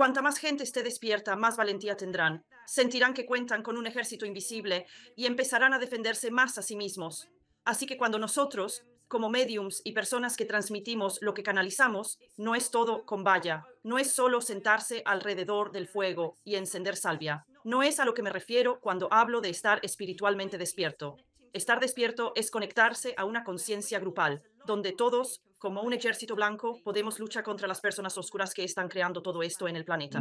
Cuanta más gente esté despierta, más valentía tendrán. Sentirán que cuentan con un ejército invisible y empezarán a defenderse más a sí mismos. Así que cuando nosotros, como mediums y personas que transmitimos lo que canalizamos, no es todo con valla, no es solo sentarse alrededor del fuego y encender salvia. No es a lo que me refiero cuando hablo de estar espiritualmente despierto. Estar despierto es conectarse a una conciencia grupal, donde todos, como un ejército blanco, podemos luchar contra las personas oscuras que están creando todo esto en el planeta.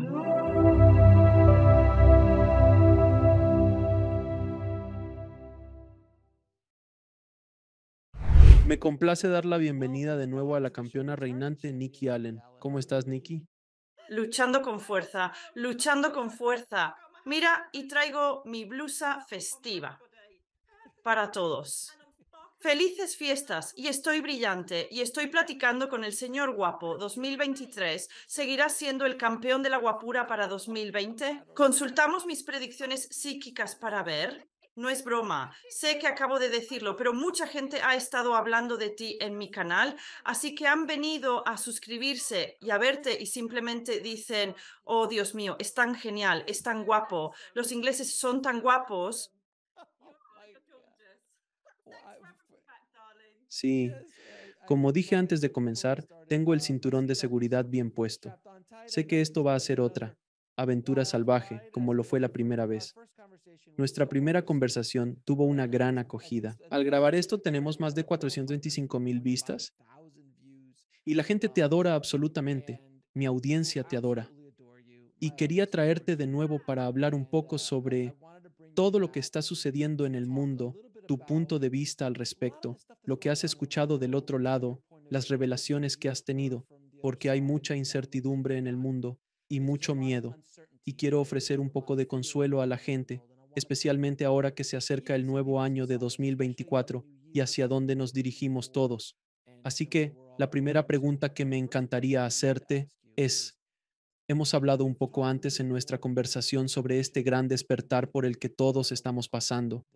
Me complace dar la bienvenida de nuevo a la campeona reinante Nikki Allen. ¿Cómo estás, Nikki? Luchando con fuerza, luchando con fuerza. Mira, y traigo mi blusa festiva para todos. Felices fiestas y estoy brillante y estoy platicando con el señor guapo 2023. ¿Seguirá siendo el campeón de la guapura para 2020? Consultamos mis predicciones psíquicas para ver. No es broma, sé que acabo de decirlo, pero mucha gente ha estado hablando de ti en mi canal, así que han venido a suscribirse y a verte y simplemente dicen, oh Dios mío, es tan genial, es tan guapo, los ingleses son tan guapos Sí. Como dije antes de comenzar, tengo el um, cinturón de seguridad bien puesto. Sé que esto va a ser otra aventura uh, salvaje, como lo fue la primera vez. Nuestra primera conversación tuvo una gran acogida. Al grabar esto tenemos más de 425 mil vistas y la gente te adora absolutamente. Mi audiencia te adora. Y quería traerte de nuevo para hablar un poco sobre todo lo que está sucediendo en el mundo tu punto de vista al respecto, lo que has escuchado del otro lado, las revelaciones que has tenido, porque hay mucha incertidumbre en el mundo y mucho miedo. Y quiero ofrecer un poco de consuelo a la gente, especialmente ahora que se acerca el nuevo año de 2024 y hacia dónde nos dirigimos todos. Así que, la primera pregunta que me encantaría hacerte es, hemos hablado un poco antes en nuestra conversación sobre este gran despertar por el que todos estamos pasando,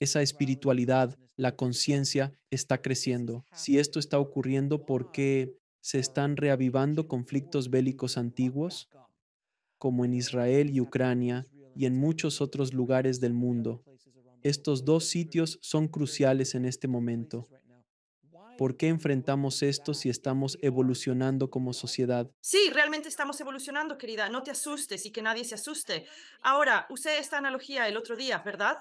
esa espiritualidad, la conciencia está creciendo. Si esto está ocurriendo ¿por qué se están reavivando conflictos bélicos antiguos, como en Israel y Ucrania y en muchos otros lugares del mundo. Estos dos sitios son cruciales en este momento. ¿Por qué enfrentamos esto si estamos evolucionando como sociedad? Sí, realmente estamos evolucionando, querida. No te asustes y que nadie se asuste. Ahora, usé esta analogía el otro día, ¿verdad?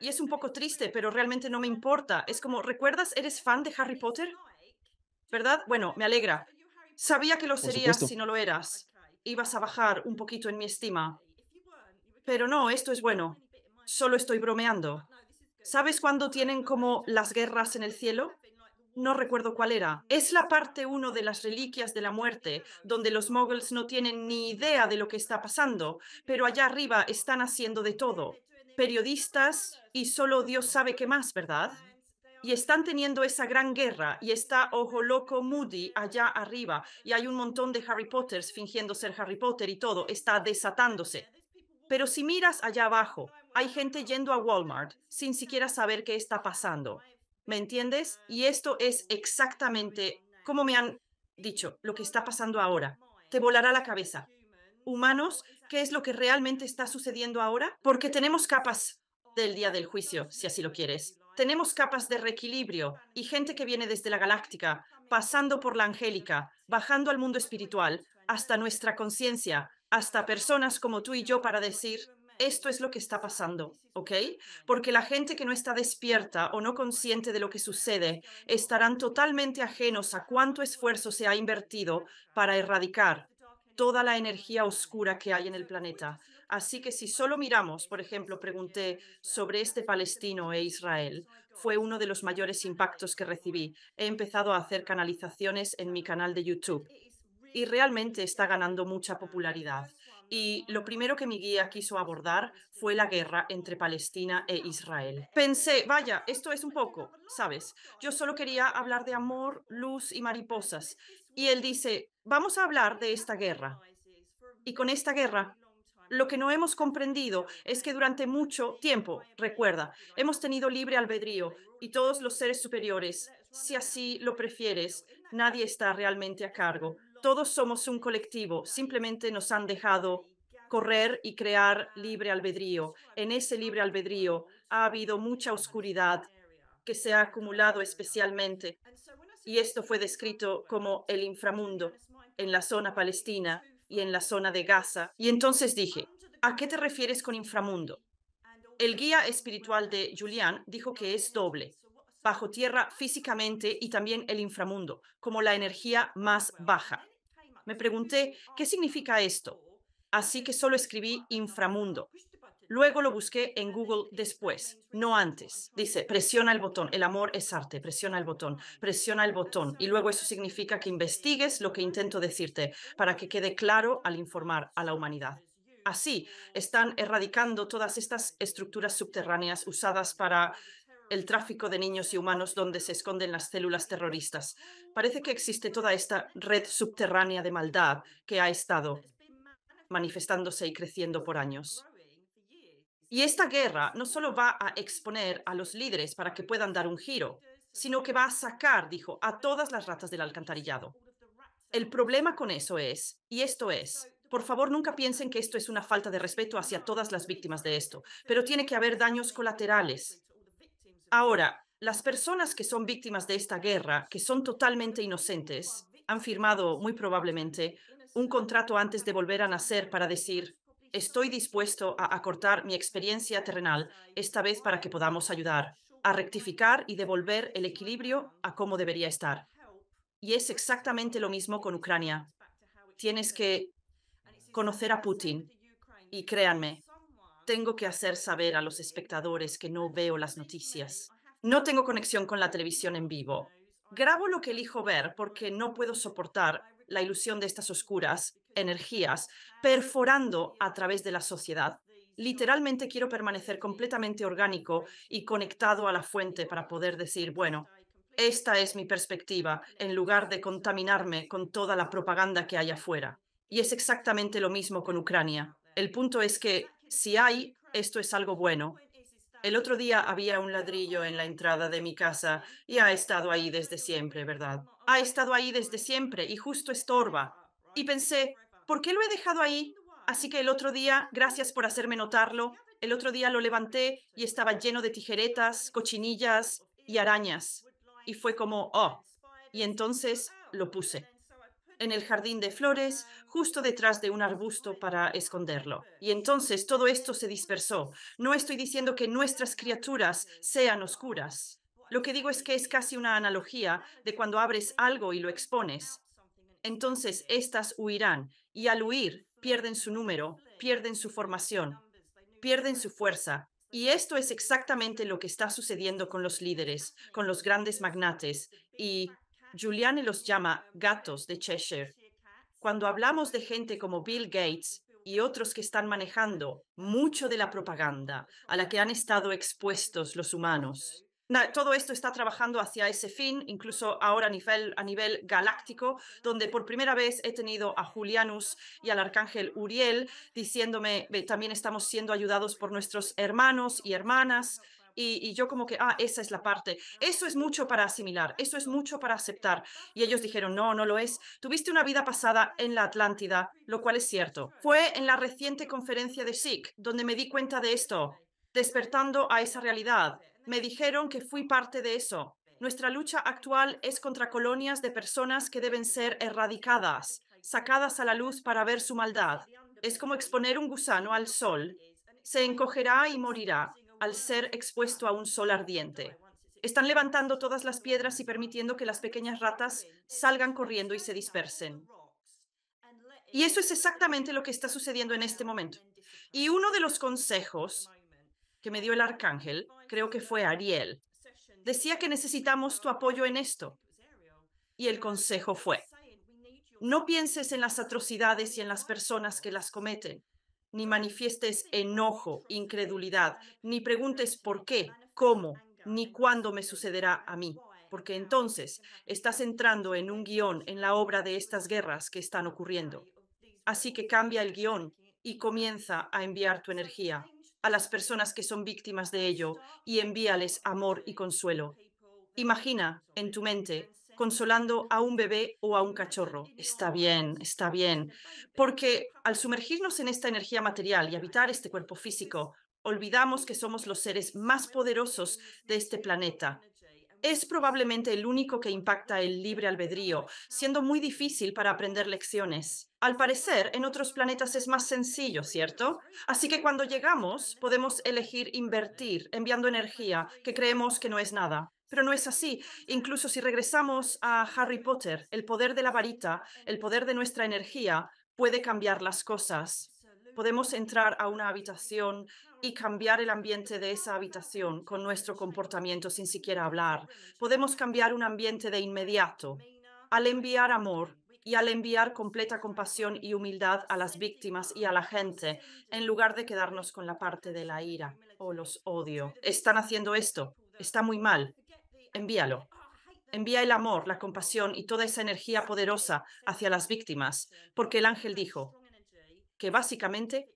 Y es un poco triste, pero realmente no me importa. Es como, ¿recuerdas? ¿Eres fan de Harry Potter? ¿Verdad? Bueno, me alegra. Sabía que lo serías si no lo eras. Ibas a bajar un poquito en mi estima. Pero no, esto es bueno. Solo estoy bromeando. ¿Sabes cuándo tienen como las guerras en el cielo? No recuerdo cuál era. Es la parte uno de las reliquias de la muerte, donde los moguls no tienen ni idea de lo que está pasando, pero allá arriba están haciendo de todo periodistas y solo Dios sabe qué más, ¿verdad? Y están teniendo esa gran guerra y está Ojo Loco Moody allá arriba y hay un montón de Harry Potters fingiendo ser Harry Potter y todo está desatándose. Pero si miras allá abajo, hay gente yendo a Walmart sin siquiera saber qué está pasando. ¿Me entiendes? Y esto es exactamente como me han dicho, lo que está pasando ahora. Te volará la cabeza humanos qué es lo que realmente está sucediendo ahora, porque tenemos capas del día del juicio, si así lo quieres. Tenemos capas de reequilibrio y gente que viene desde la galáctica, pasando por la angélica, bajando al mundo espiritual, hasta nuestra conciencia, hasta personas como tú y yo para decir, esto es lo que está pasando, ¿ok? Porque la gente que no está despierta o no consciente de lo que sucede estarán totalmente ajenos a cuánto esfuerzo se ha invertido para erradicar, toda la energía oscura que hay en el planeta. Así que si solo miramos, por ejemplo, pregunté sobre este palestino e Israel, fue uno de los mayores impactos que recibí. He empezado a hacer canalizaciones en mi canal de YouTube y realmente está ganando mucha popularidad. Y lo primero que mi guía quiso abordar fue la guerra entre Palestina e Israel. Pensé, vaya, esto es un poco, ¿sabes? Yo solo quería hablar de amor, luz y mariposas. Y él dice, vamos a hablar de esta guerra. Y con esta guerra, lo que no hemos comprendido es que durante mucho tiempo, recuerda, hemos tenido libre albedrío y todos los seres superiores, si así lo prefieres, nadie está realmente a cargo. Todos somos un colectivo, simplemente nos han dejado correr y crear libre albedrío. En ese libre albedrío ha habido mucha oscuridad que se ha acumulado especialmente y esto fue descrito como el inframundo en la zona palestina y en la zona de Gaza. Y entonces dije, ¿a qué te refieres con inframundo? El guía espiritual de Julián dijo que es doble, bajo tierra físicamente y también el inframundo, como la energía más baja. Me pregunté, ¿qué significa esto? Así que solo escribí inframundo Luego lo busqué en Google después, no antes. Dice, presiona el botón, el amor es arte, presiona el botón, presiona el botón. Y luego eso significa que investigues lo que intento decirte para que quede claro al informar a la humanidad. Así están erradicando todas estas estructuras subterráneas usadas para el tráfico de niños y humanos donde se esconden las células terroristas. Parece que existe toda esta red subterránea de maldad que ha estado manifestándose y creciendo por años. Y esta guerra no solo va a exponer a los líderes para que puedan dar un giro, sino que va a sacar, dijo, a todas las ratas del alcantarillado. El problema con eso es, y esto es, por favor nunca piensen que esto es una falta de respeto hacia todas las víctimas de esto, pero tiene que haber daños colaterales. Ahora, las personas que son víctimas de esta guerra, que son totalmente inocentes, han firmado muy probablemente un contrato antes de volver a nacer para decir, Estoy dispuesto a acortar mi experiencia terrenal, esta vez para que podamos ayudar, a rectificar y devolver el equilibrio a cómo debería estar. Y es exactamente lo mismo con Ucrania. Tienes que conocer a Putin. Y créanme, tengo que hacer saber a los espectadores que no veo las noticias. No tengo conexión con la televisión en vivo. Grabo lo que elijo ver porque no puedo soportar la ilusión de estas oscuras energías, perforando a través de la sociedad. Literalmente quiero permanecer completamente orgánico y conectado a la fuente para poder decir, bueno, esta es mi perspectiva, en lugar de contaminarme con toda la propaganda que hay afuera. Y es exactamente lo mismo con Ucrania. El punto es que si hay, esto es algo bueno. El otro día había un ladrillo en la entrada de mi casa y ha estado ahí desde siempre, ¿verdad? Ha estado ahí desde siempre y justo estorba y pensé, ¿por qué lo he dejado ahí? Así que el otro día, gracias por hacerme notarlo, el otro día lo levanté y estaba lleno de tijeretas, cochinillas y arañas. Y fue como, oh, y entonces lo puse en el jardín de flores, justo detrás de un arbusto para esconderlo. Y entonces todo esto se dispersó. No estoy diciendo que nuestras criaturas sean oscuras. Lo que digo es que es casi una analogía de cuando abres algo y lo expones. Entonces estas huirán y al huir pierden su número, pierden su formación, pierden su fuerza. Y esto es exactamente lo que está sucediendo con los líderes, con los grandes magnates. Y Giuliani los llama gatos de Cheshire. Cuando hablamos de gente como Bill Gates y otros que están manejando mucho de la propaganda a la que han estado expuestos los humanos, todo esto está trabajando hacia ese fin, incluso ahora a nivel, galáctico, donde por primera vez he tenido a Julianus y al arcángel Uriel diciéndome, también estamos siendo ayudados por nuestros hermanos y hermanas, y, y, yo como que, ah, esa es la parte. Eso es mucho para asimilar, eso es mucho para aceptar. Y ellos dijeron, no, no lo es. Tuviste una vida pasada en la Atlántida, lo cual es cierto. Fue en la reciente conferencia de SIC donde me di cuenta de esto, despertando a esa realidad, me dijeron que fui parte de eso. Nuestra lucha actual es contra colonias de personas que deben ser erradicadas, sacadas a la luz para ver su maldad. Es como exponer un gusano al sol. Se encogerá y morirá al ser expuesto a un sol ardiente. Están levantando todas las piedras y permitiendo que las pequeñas ratas salgan corriendo y se dispersen. Y eso es exactamente lo que está sucediendo en este momento. Y uno de los consejos que me dio el arcángel creo que fue Ariel, decía que necesitamos tu apoyo en esto. Y el consejo fue, no pienses en las atrocidades y en las personas que las cometen, ni manifiestes enojo, incredulidad, ni preguntes por qué, cómo, ni cuándo me sucederá a mí, porque entonces estás entrando en un guión en la obra de estas guerras que están ocurriendo. Así que cambia el guión y comienza a enviar tu energía a las personas que son víctimas de ello y envíales amor y consuelo. Imagina en tu mente consolando a un bebé o a un cachorro. Está bien, está bien. Porque al sumergirnos en esta energía material y habitar este cuerpo físico, olvidamos que somos los seres más poderosos de este planeta. Es probablemente el único que impacta el libre albedrío, siendo muy difícil para aprender lecciones. Al parecer, en otros planetas es más sencillo, ¿cierto? Así que cuando llegamos, podemos elegir invertir enviando energía, que creemos que no es nada. Pero no es así. Incluso si regresamos a Harry Potter, el poder de la varita, el poder de nuestra energía, puede cambiar las cosas. Podemos entrar a una habitación y cambiar el ambiente de esa habitación con nuestro comportamiento sin siquiera hablar. Podemos cambiar un ambiente de inmediato. Al enviar amor, y al enviar completa compasión y humildad a las víctimas y a la gente, en lugar de quedarnos con la parte de la ira o los odio. Están haciendo esto, está muy mal, envíalo. Envía el amor, la compasión y toda esa energía poderosa hacia las víctimas, porque el ángel dijo que básicamente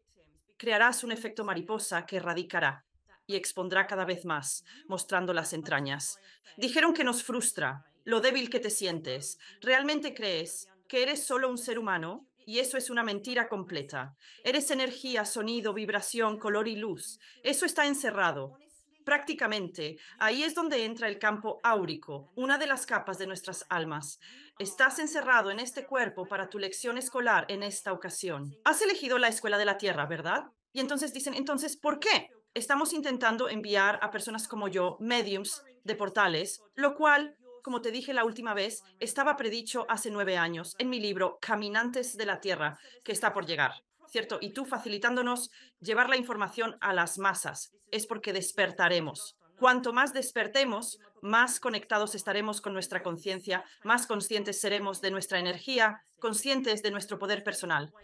crearás un efecto mariposa que erradicará y expondrá cada vez más, mostrando las entrañas. Dijeron que nos frustra lo débil que te sientes. ¿Realmente crees que eres solo un ser humano y eso es una mentira completa. Eres energía, sonido, vibración, color y luz. Eso está encerrado. Prácticamente, ahí es donde entra el campo áurico, una de las capas de nuestras almas. Estás encerrado en este cuerpo para tu lección escolar en esta ocasión. Has elegido la escuela de la Tierra, ¿verdad? Y entonces dicen, entonces, ¿por qué? Estamos intentando enviar a personas como yo mediums de portales, lo cual como te dije la última vez, estaba predicho hace nueve años en mi libro Caminantes de la Tierra, que está por llegar. ¿Cierto? Y tú facilitándonos llevar la información a las masas. Es porque despertaremos. Cuanto más despertemos, más conectados estaremos con nuestra conciencia, más conscientes seremos de nuestra energía, conscientes de nuestro poder personal.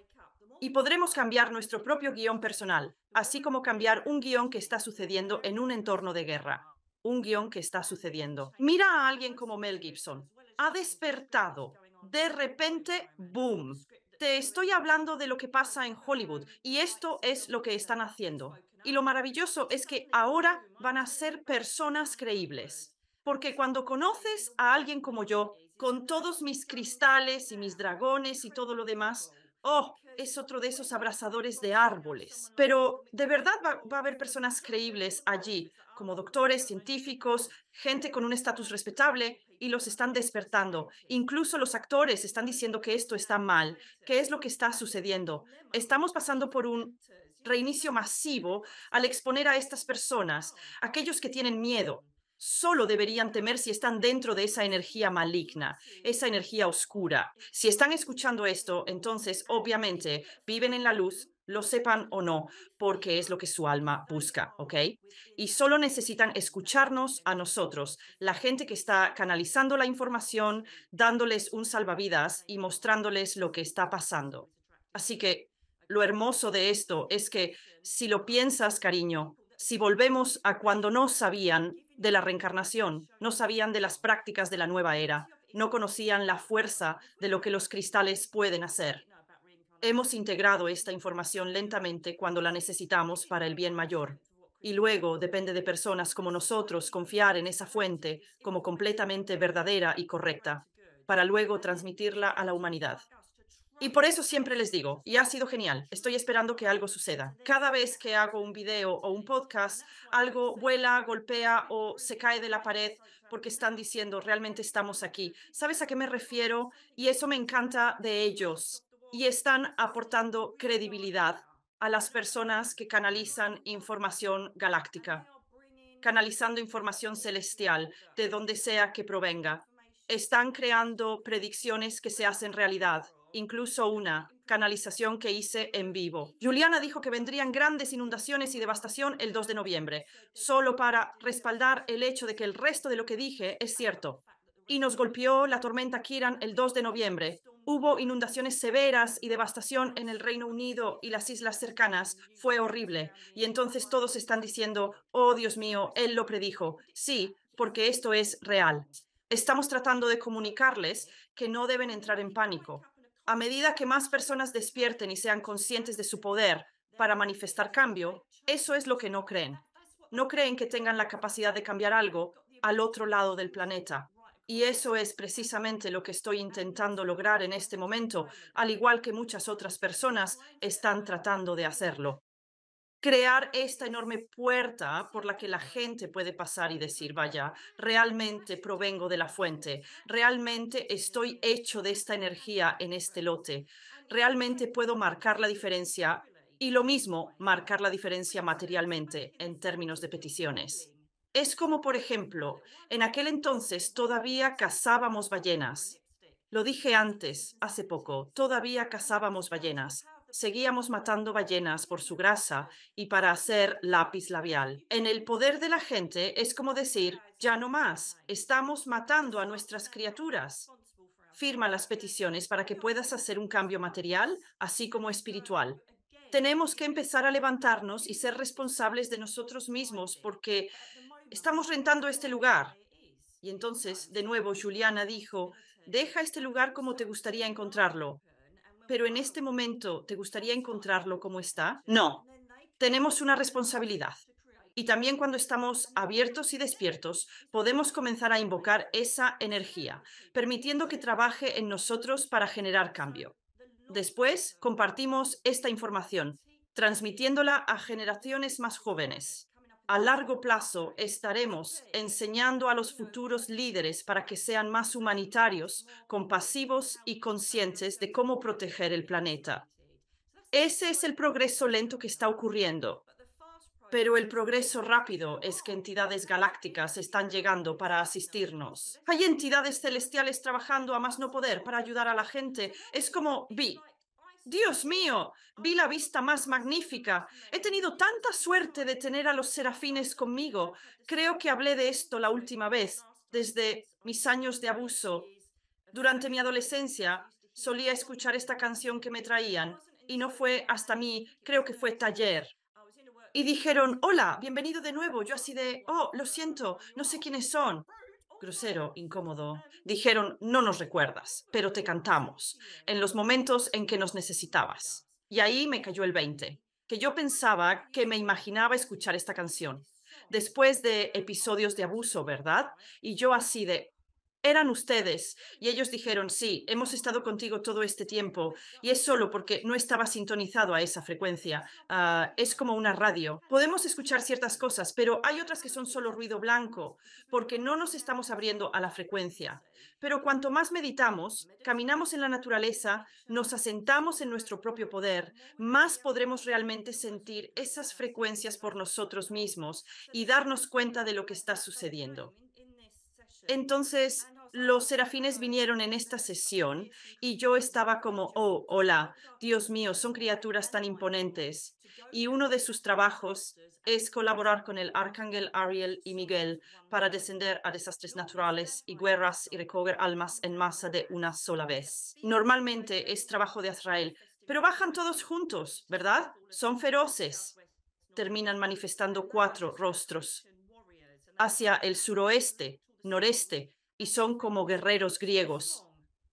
Y podremos cambiar nuestro propio guión personal, así como cambiar un guión que está sucediendo en un entorno de guerra un guión que está sucediendo. Mira a alguien como Mel Gibson. Ha despertado. De repente, boom. Te estoy hablando de lo que pasa en Hollywood y esto es lo que están haciendo. Y lo maravilloso es que ahora van a ser personas creíbles. Porque cuando conoces a alguien como yo, con todos mis cristales y mis dragones y todo lo demás, oh, es otro de esos abrazadores de árboles. Pero de verdad va, a haber personas creíbles allí, como doctores, científicos, gente con un estatus respetable, y los están despertando. Incluso los actores están diciendo que esto está mal. ¿Qué es lo que está sucediendo? Estamos pasando por un reinicio masivo al exponer a estas personas, aquellos que tienen miedo, solo deberían temer si están dentro de esa energía maligna, esa energía oscura. Si están escuchando esto, entonces obviamente viven en la luz, lo sepan o no, porque es lo que su alma busca, ¿ok? Y solo necesitan escucharnos a nosotros, la gente que está canalizando la información, dándoles un salvavidas y mostrándoles lo que está pasando. Así que lo hermoso de esto es que si lo piensas, cariño, si volvemos a cuando no sabían, de la reencarnación, no sabían de las prácticas de la nueva era, no conocían la fuerza de lo que los cristales pueden hacer. Hemos integrado esta información lentamente cuando la necesitamos para el bien mayor. Y luego depende de personas como nosotros confiar en esa fuente como completamente verdadera y correcta, para luego transmitirla a la humanidad. Y por eso siempre les digo, y ha sido genial, estoy esperando que algo suceda. Cada vez que hago un video o un podcast, algo vuela, golpea o se cae de la pared porque están diciendo, realmente estamos aquí. ¿Sabes a qué me refiero? Y eso me encanta de ellos. Y están aportando credibilidad a las personas que canalizan información galáctica, canalizando información celestial, de donde sea que provenga. Están creando predicciones que se hacen realidad incluso una canalización que hice en vivo. Juliana dijo que vendrían grandes inundaciones y devastación el 2 de noviembre, solo para respaldar el hecho de que el resto de lo que dije es cierto. Y nos golpeó la tormenta Kiran el 2 de noviembre. Hubo inundaciones severas y devastación en el Reino Unido y las islas cercanas. Fue horrible. Y entonces todos están diciendo, oh Dios mío, él lo predijo. Sí, porque esto es real. Estamos tratando de comunicarles que no deben entrar en pánico. A medida que más personas despierten y sean conscientes de su poder para manifestar cambio, eso es lo que no creen. No creen que tengan la capacidad de cambiar algo al otro lado del planeta. Y eso es precisamente lo que estoy intentando lograr en este momento, al igual que muchas otras personas están tratando de hacerlo crear esta enorme puerta por la que la gente puede pasar y decir, vaya, realmente provengo de la fuente, realmente estoy hecho de esta energía en este lote, realmente puedo marcar la diferencia y lo mismo, marcar la diferencia materialmente en términos de peticiones. Es como, por ejemplo, en aquel entonces todavía cazábamos ballenas. Lo dije antes, hace poco, todavía cazábamos ballenas seguíamos matando ballenas por su grasa y para hacer lápiz labial. En el poder de la gente es como decir, ya no más, estamos matando a nuestras criaturas. Firma las peticiones para que puedas hacer un cambio material, así como espiritual. Tenemos que empezar a levantarnos y ser responsables de nosotros mismos porque estamos rentando este lugar. Y entonces, de nuevo, Juliana dijo, deja este lugar como te gustaría encontrarlo pero en este momento te gustaría encontrarlo como está? No, tenemos una responsabilidad. Y también cuando estamos abiertos y despiertos, podemos comenzar a invocar esa energía, permitiendo que trabaje en nosotros para generar cambio. Después, compartimos esta información, transmitiéndola a generaciones más jóvenes a largo plazo estaremos enseñando a los futuros líderes para que sean más humanitarios, compasivos y conscientes de cómo proteger el planeta. Ese es el progreso lento que está ocurriendo. Pero el progreso rápido es que entidades galácticas están llegando para asistirnos. Hay entidades celestiales trabajando a más no poder para ayudar a la gente. Es como, vi, Dios mío, vi la vista más magnífica. He tenido tanta suerte de tener a los serafines conmigo. Creo que hablé de esto la última vez, desde mis años de abuso. Durante mi adolescencia solía escuchar esta canción que me traían y no fue hasta mí, creo que fue taller. Y dijeron, hola, bienvenido de nuevo. Yo así de, oh, lo siento, no sé quiénes son. Crucero incómodo, dijeron, no nos recuerdas, pero te cantamos, en los momentos en que nos necesitabas. Y ahí me cayó el 20, que yo pensaba que me imaginaba escuchar esta canción, después de episodios de abuso, ¿verdad? Y yo así de, eran ustedes. Y ellos dijeron, sí, hemos estado contigo todo este tiempo y es solo porque no estaba sintonizado a esa frecuencia. Ah, es como una radio. Podemos escuchar ciertas cosas, pero hay otras que son solo ruido blanco porque no nos estamos abriendo a la frecuencia. Pero cuanto más meditamos, caminamos en la naturaleza, nos asentamos en nuestro propio poder, más podremos realmente sentir esas frecuencias por nosotros mismos y darnos cuenta de lo que está sucediendo. Entonces, los serafines vinieron en esta sesión y yo estaba como, oh, hola, Dios mío, son criaturas tan imponentes. Y uno de sus trabajos es colaborar con el arcángel Ariel y Miguel para descender a desastres naturales y guerras y recoger almas en masa de una sola vez. Normalmente es trabajo de Azrael, pero bajan todos juntos, ¿verdad? Son feroces. Terminan manifestando cuatro rostros hacia el suroeste noreste y son como guerreros griegos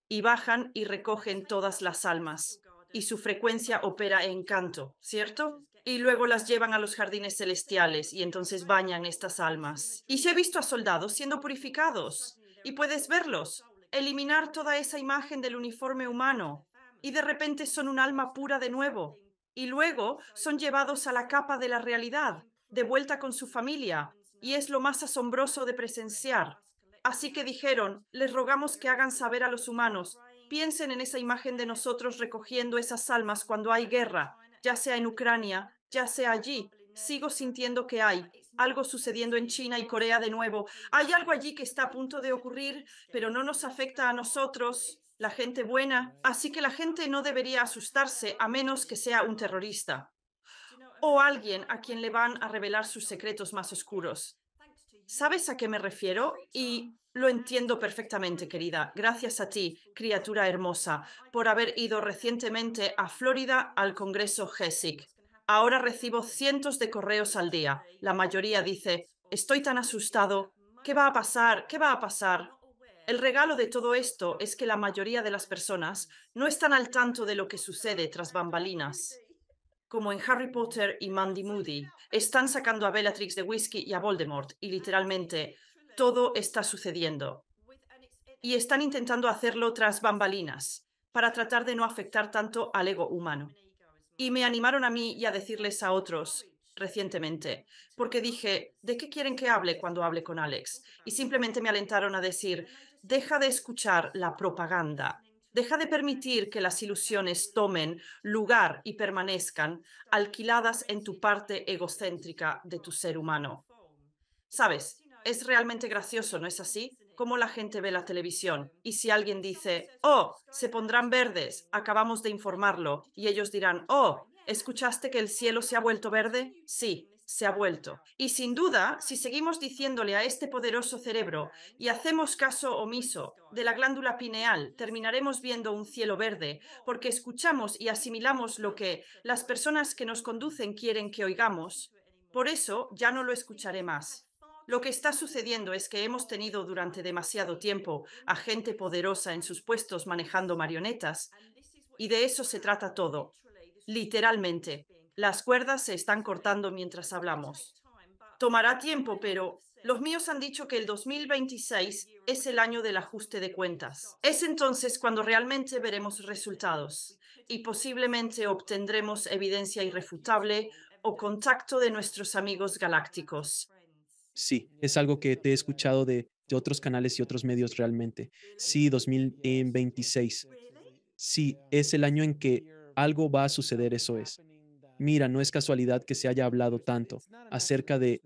y bajan y recogen todas las almas y su frecuencia opera en canto, ¿cierto? Y luego las llevan a los jardines celestiales y entonces bañan estas almas. Y se ha visto a soldados siendo purificados y puedes verlos, eliminar toda esa imagen del uniforme humano y de repente son un alma pura de nuevo y luego son llevados a la capa de la realidad, de vuelta con su familia y es lo más asombroso de presenciar. Así que dijeron, les rogamos que hagan saber a los humanos, piensen en esa imagen de nosotros recogiendo esas almas cuando hay guerra, ya sea en Ucrania, ya sea allí. Sigo sintiendo que hay algo sucediendo en China y Corea de nuevo. Hay algo allí que está a punto de ocurrir, pero no nos afecta a nosotros, la gente buena. Así que la gente no debería asustarse a menos que sea un terrorista o alguien a quien le van a revelar sus secretos más oscuros. ¿Sabes a qué me refiero? Y lo entiendo perfectamente, querida. Gracias a ti, criatura hermosa, por haber ido recientemente a Florida al Congreso Hesic. Ahora recibo cientos de correos al día. La mayoría dice, estoy tan asustado. ¿Qué va a pasar? ¿Qué va a pasar? El regalo de todo esto es que la mayoría de las personas no están al tanto de lo que sucede tras bambalinas como en Harry Potter y Mandy Moody. Están sacando a Bellatrix de Whisky y a Voldemort, y literalmente todo está sucediendo. Y están intentando hacerlo tras bambalinas, para tratar de no afectar tanto al ego humano. Y me animaron a mí y a decirles a otros recientemente, porque dije, ¿de qué quieren que hable cuando hable con Alex? Y simplemente me alentaron a decir, deja de escuchar la propaganda Deja de permitir que las ilusiones tomen lugar y permanezcan alquiladas en tu parte egocéntrica de tu ser humano. Sabes, es realmente gracioso, ¿no es así? Cómo la gente ve la televisión y si alguien dice, oh, se pondrán verdes, acabamos de informarlo, y ellos dirán, oh, ¿escuchaste que el cielo se ha vuelto verde? Sí, se ha vuelto. Y sin duda, si seguimos diciéndole a este poderoso cerebro y hacemos caso omiso de la glándula pineal, terminaremos viendo un cielo verde, porque escuchamos y asimilamos lo que las personas que nos conducen quieren que oigamos. Por eso ya no lo escucharé más. Lo que está sucediendo es que hemos tenido durante demasiado tiempo a gente poderosa en sus puestos manejando marionetas, y de eso se trata todo, literalmente. Las cuerdas se están cortando mientras hablamos. Tomará tiempo, pero los míos han dicho que el 2026 es el año del ajuste de cuentas. Es entonces cuando realmente veremos resultados y posiblemente obtendremos evidencia irrefutable o contacto de nuestros amigos galácticos. Sí, es algo que te he escuchado de, otros canales y otros medios realmente. Sí, 2026. Sí, es el año en que algo va a suceder, eso es. Mira, no es casualidad que se haya hablado tanto acerca de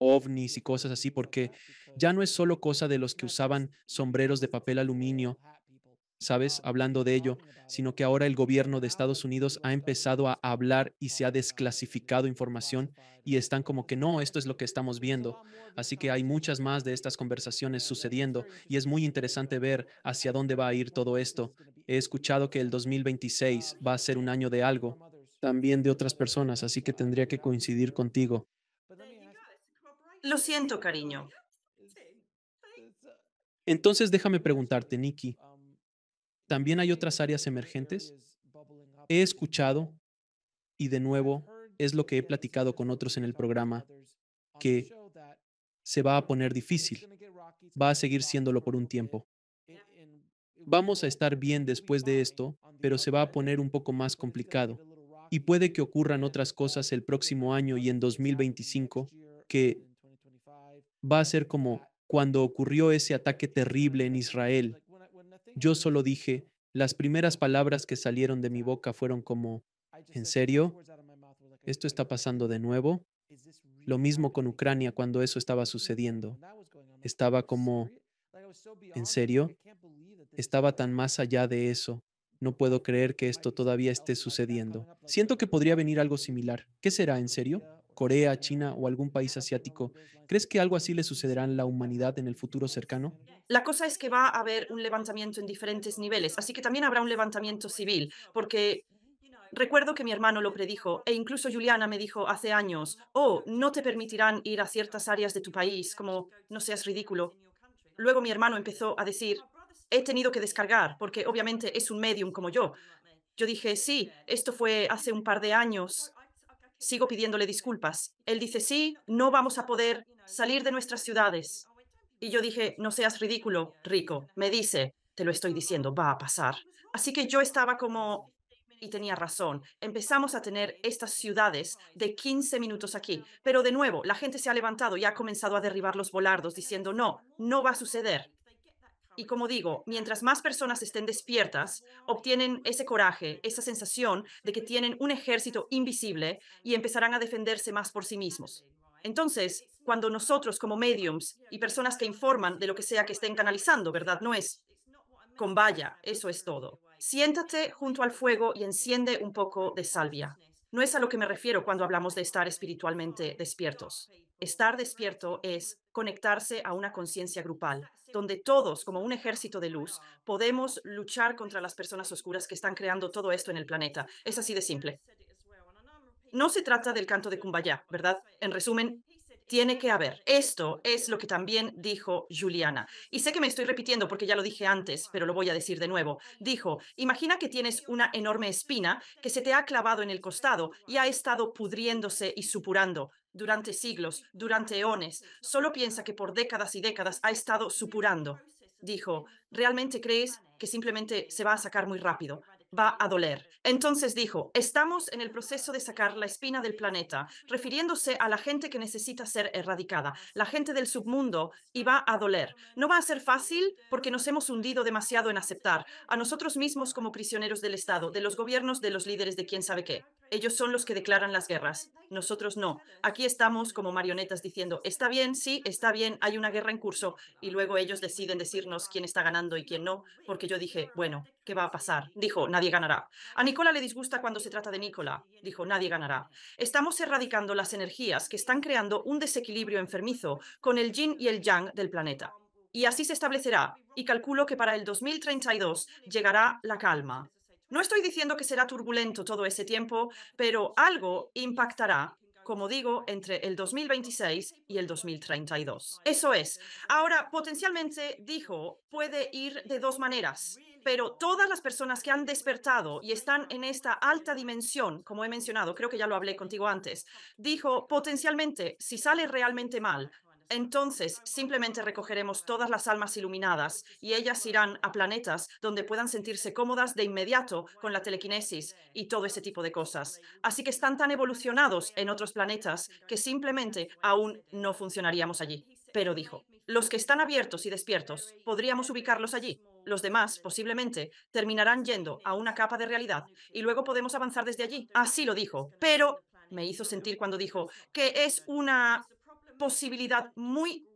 ovnis y cosas así, porque ya no es solo cosa de los que usaban sombreros de papel aluminio ¿sabes? Hablando de ello, sino que ahora el gobierno de Estados Unidos ha empezado a hablar y se ha desclasificado información y están como que no, esto es lo que estamos viendo. Así que hay muchas más de estas conversaciones sucediendo y es muy interesante ver hacia dónde va a ir todo esto. He escuchado que el 2026 va a ser un año de algo, también de otras personas, así que tendría que coincidir contigo. Lo siento, cariño. Entonces déjame preguntarte, Nikki, también hay otras áreas emergentes. He escuchado, y de nuevo es lo que he platicado con otros en el programa, que se va a poner difícil. Va a seguir siéndolo por un tiempo. Vamos a estar bien después de esto, pero se va a poner un poco más complicado. Y puede que ocurran otras cosas el próximo año y en 2025, que va a ser como cuando ocurrió ese ataque terrible en Israel yo solo dije, las primeras palabras que salieron de mi boca fueron como, ¿en serio? ¿Esto está pasando de nuevo? Lo mismo con Ucrania cuando eso estaba sucediendo. Estaba como, ¿en serio? Estaba tan más allá de eso. No puedo creer que esto todavía esté sucediendo. Siento que podría venir algo similar. ¿Qué será, en serio? Corea, China o algún país asiático, ¿crees que algo así le sucederá a la humanidad en el futuro cercano? La cosa es que va a haber un levantamiento en diferentes niveles, así que también habrá un levantamiento civil, porque Recuerdo que mi hermano lo predijo e incluso Juliana me dijo hace años, oh, no te permitirán ir a ciertas áreas de tu país, como no seas ridículo. Luego mi hermano empezó a decir, he tenido que descargar porque obviamente es un medium como yo. Yo dije, sí, esto fue hace un par de años sigo pidiéndole disculpas. Él dice, sí, no vamos a poder salir de nuestras ciudades. Y yo dije, no seas ridículo, Rico. Me dice, te lo estoy diciendo, va a pasar. Así que yo estaba como, y tenía razón, empezamos a tener estas ciudades de 15 minutos aquí. Pero de nuevo, la gente se ha levantado y ha comenzado a derribar los volardos diciendo, no, no va a suceder. Y como digo, mientras más personas estén despiertas, obtienen ese coraje, esa sensación de que tienen un ejército invisible y empezarán a defenderse más por sí mismos. Entonces, cuando nosotros como mediums y personas que informan de lo que sea que estén canalizando, ¿verdad? No es con vaya, eso es todo. Siéntate junto al fuego y enciende un poco de salvia. No es a lo que me refiero cuando hablamos de estar espiritualmente despiertos. Estar despierto es conectarse a una conciencia grupal, donde todos, como un ejército de luz, podemos luchar contra las personas oscuras que están creando todo esto en el planeta. Es así de simple. No se trata del canto de Kumbaya, ¿verdad? En resumen, tiene que haber. Esto es lo que también dijo Juliana. Y sé que me estoy repitiendo porque ya lo dije antes, pero lo voy a decir de nuevo. Dijo, imagina que tienes una enorme espina que se te ha clavado en el costado y ha estado pudriéndose y supurando durante siglos, durante eones. Solo piensa que por décadas y décadas ha estado supurando. Dijo, ¿realmente crees que simplemente se va a sacar muy rápido? va a doler. Entonces dijo, estamos en el proceso de sacar la espina del planeta, refiriéndose a la gente que necesita ser erradicada, la gente del submundo, y va a doler. No va a ser fácil porque nos hemos hundido demasiado en aceptar a nosotros mismos como prisioneros del Estado, de los gobiernos, de los líderes de quién sabe qué. Ellos son los que declaran las guerras, nosotros no. Aquí estamos como marionetas diciendo, está bien, sí, está bien, hay una guerra en curso, y luego ellos deciden decirnos quién está ganando y quién no, porque yo dije, bueno, ¿qué va a pasar? Dijo, nadie ganará. A Nicola le disgusta cuando se trata de Nicola, dijo, nadie ganará. Estamos erradicando las energías que están creando un desequilibrio enfermizo con el yin y el yang del planeta. Y así se establecerá, y calculo que para el 2032 llegará la calma no estoy diciendo que será turbulento todo ese tiempo, pero algo impactará como digo, entre el 2026 y el 2032. Eso es. Ahora, potencialmente, dijo, puede ir de dos maneras, pero todas las personas que han despertado y están en esta alta dimensión, como he mencionado, creo que ya lo hablé contigo antes, dijo, potencialmente, si sale realmente mal, entonces, simplemente recogeremos todas las almas iluminadas y ellas irán a planetas donde puedan sentirse cómodas de inmediato con la telequinesis y todo ese tipo de cosas. Así que están tan evolucionados en otros planetas que simplemente aún no funcionaríamos allí. Pero dijo, los que están abiertos y despiertos, podríamos ubicarlos allí. Los demás, posiblemente, terminarán yendo a una capa de realidad y luego podemos avanzar desde allí. Así lo dijo. Pero me hizo sentir cuando dijo que es una posibilidad muy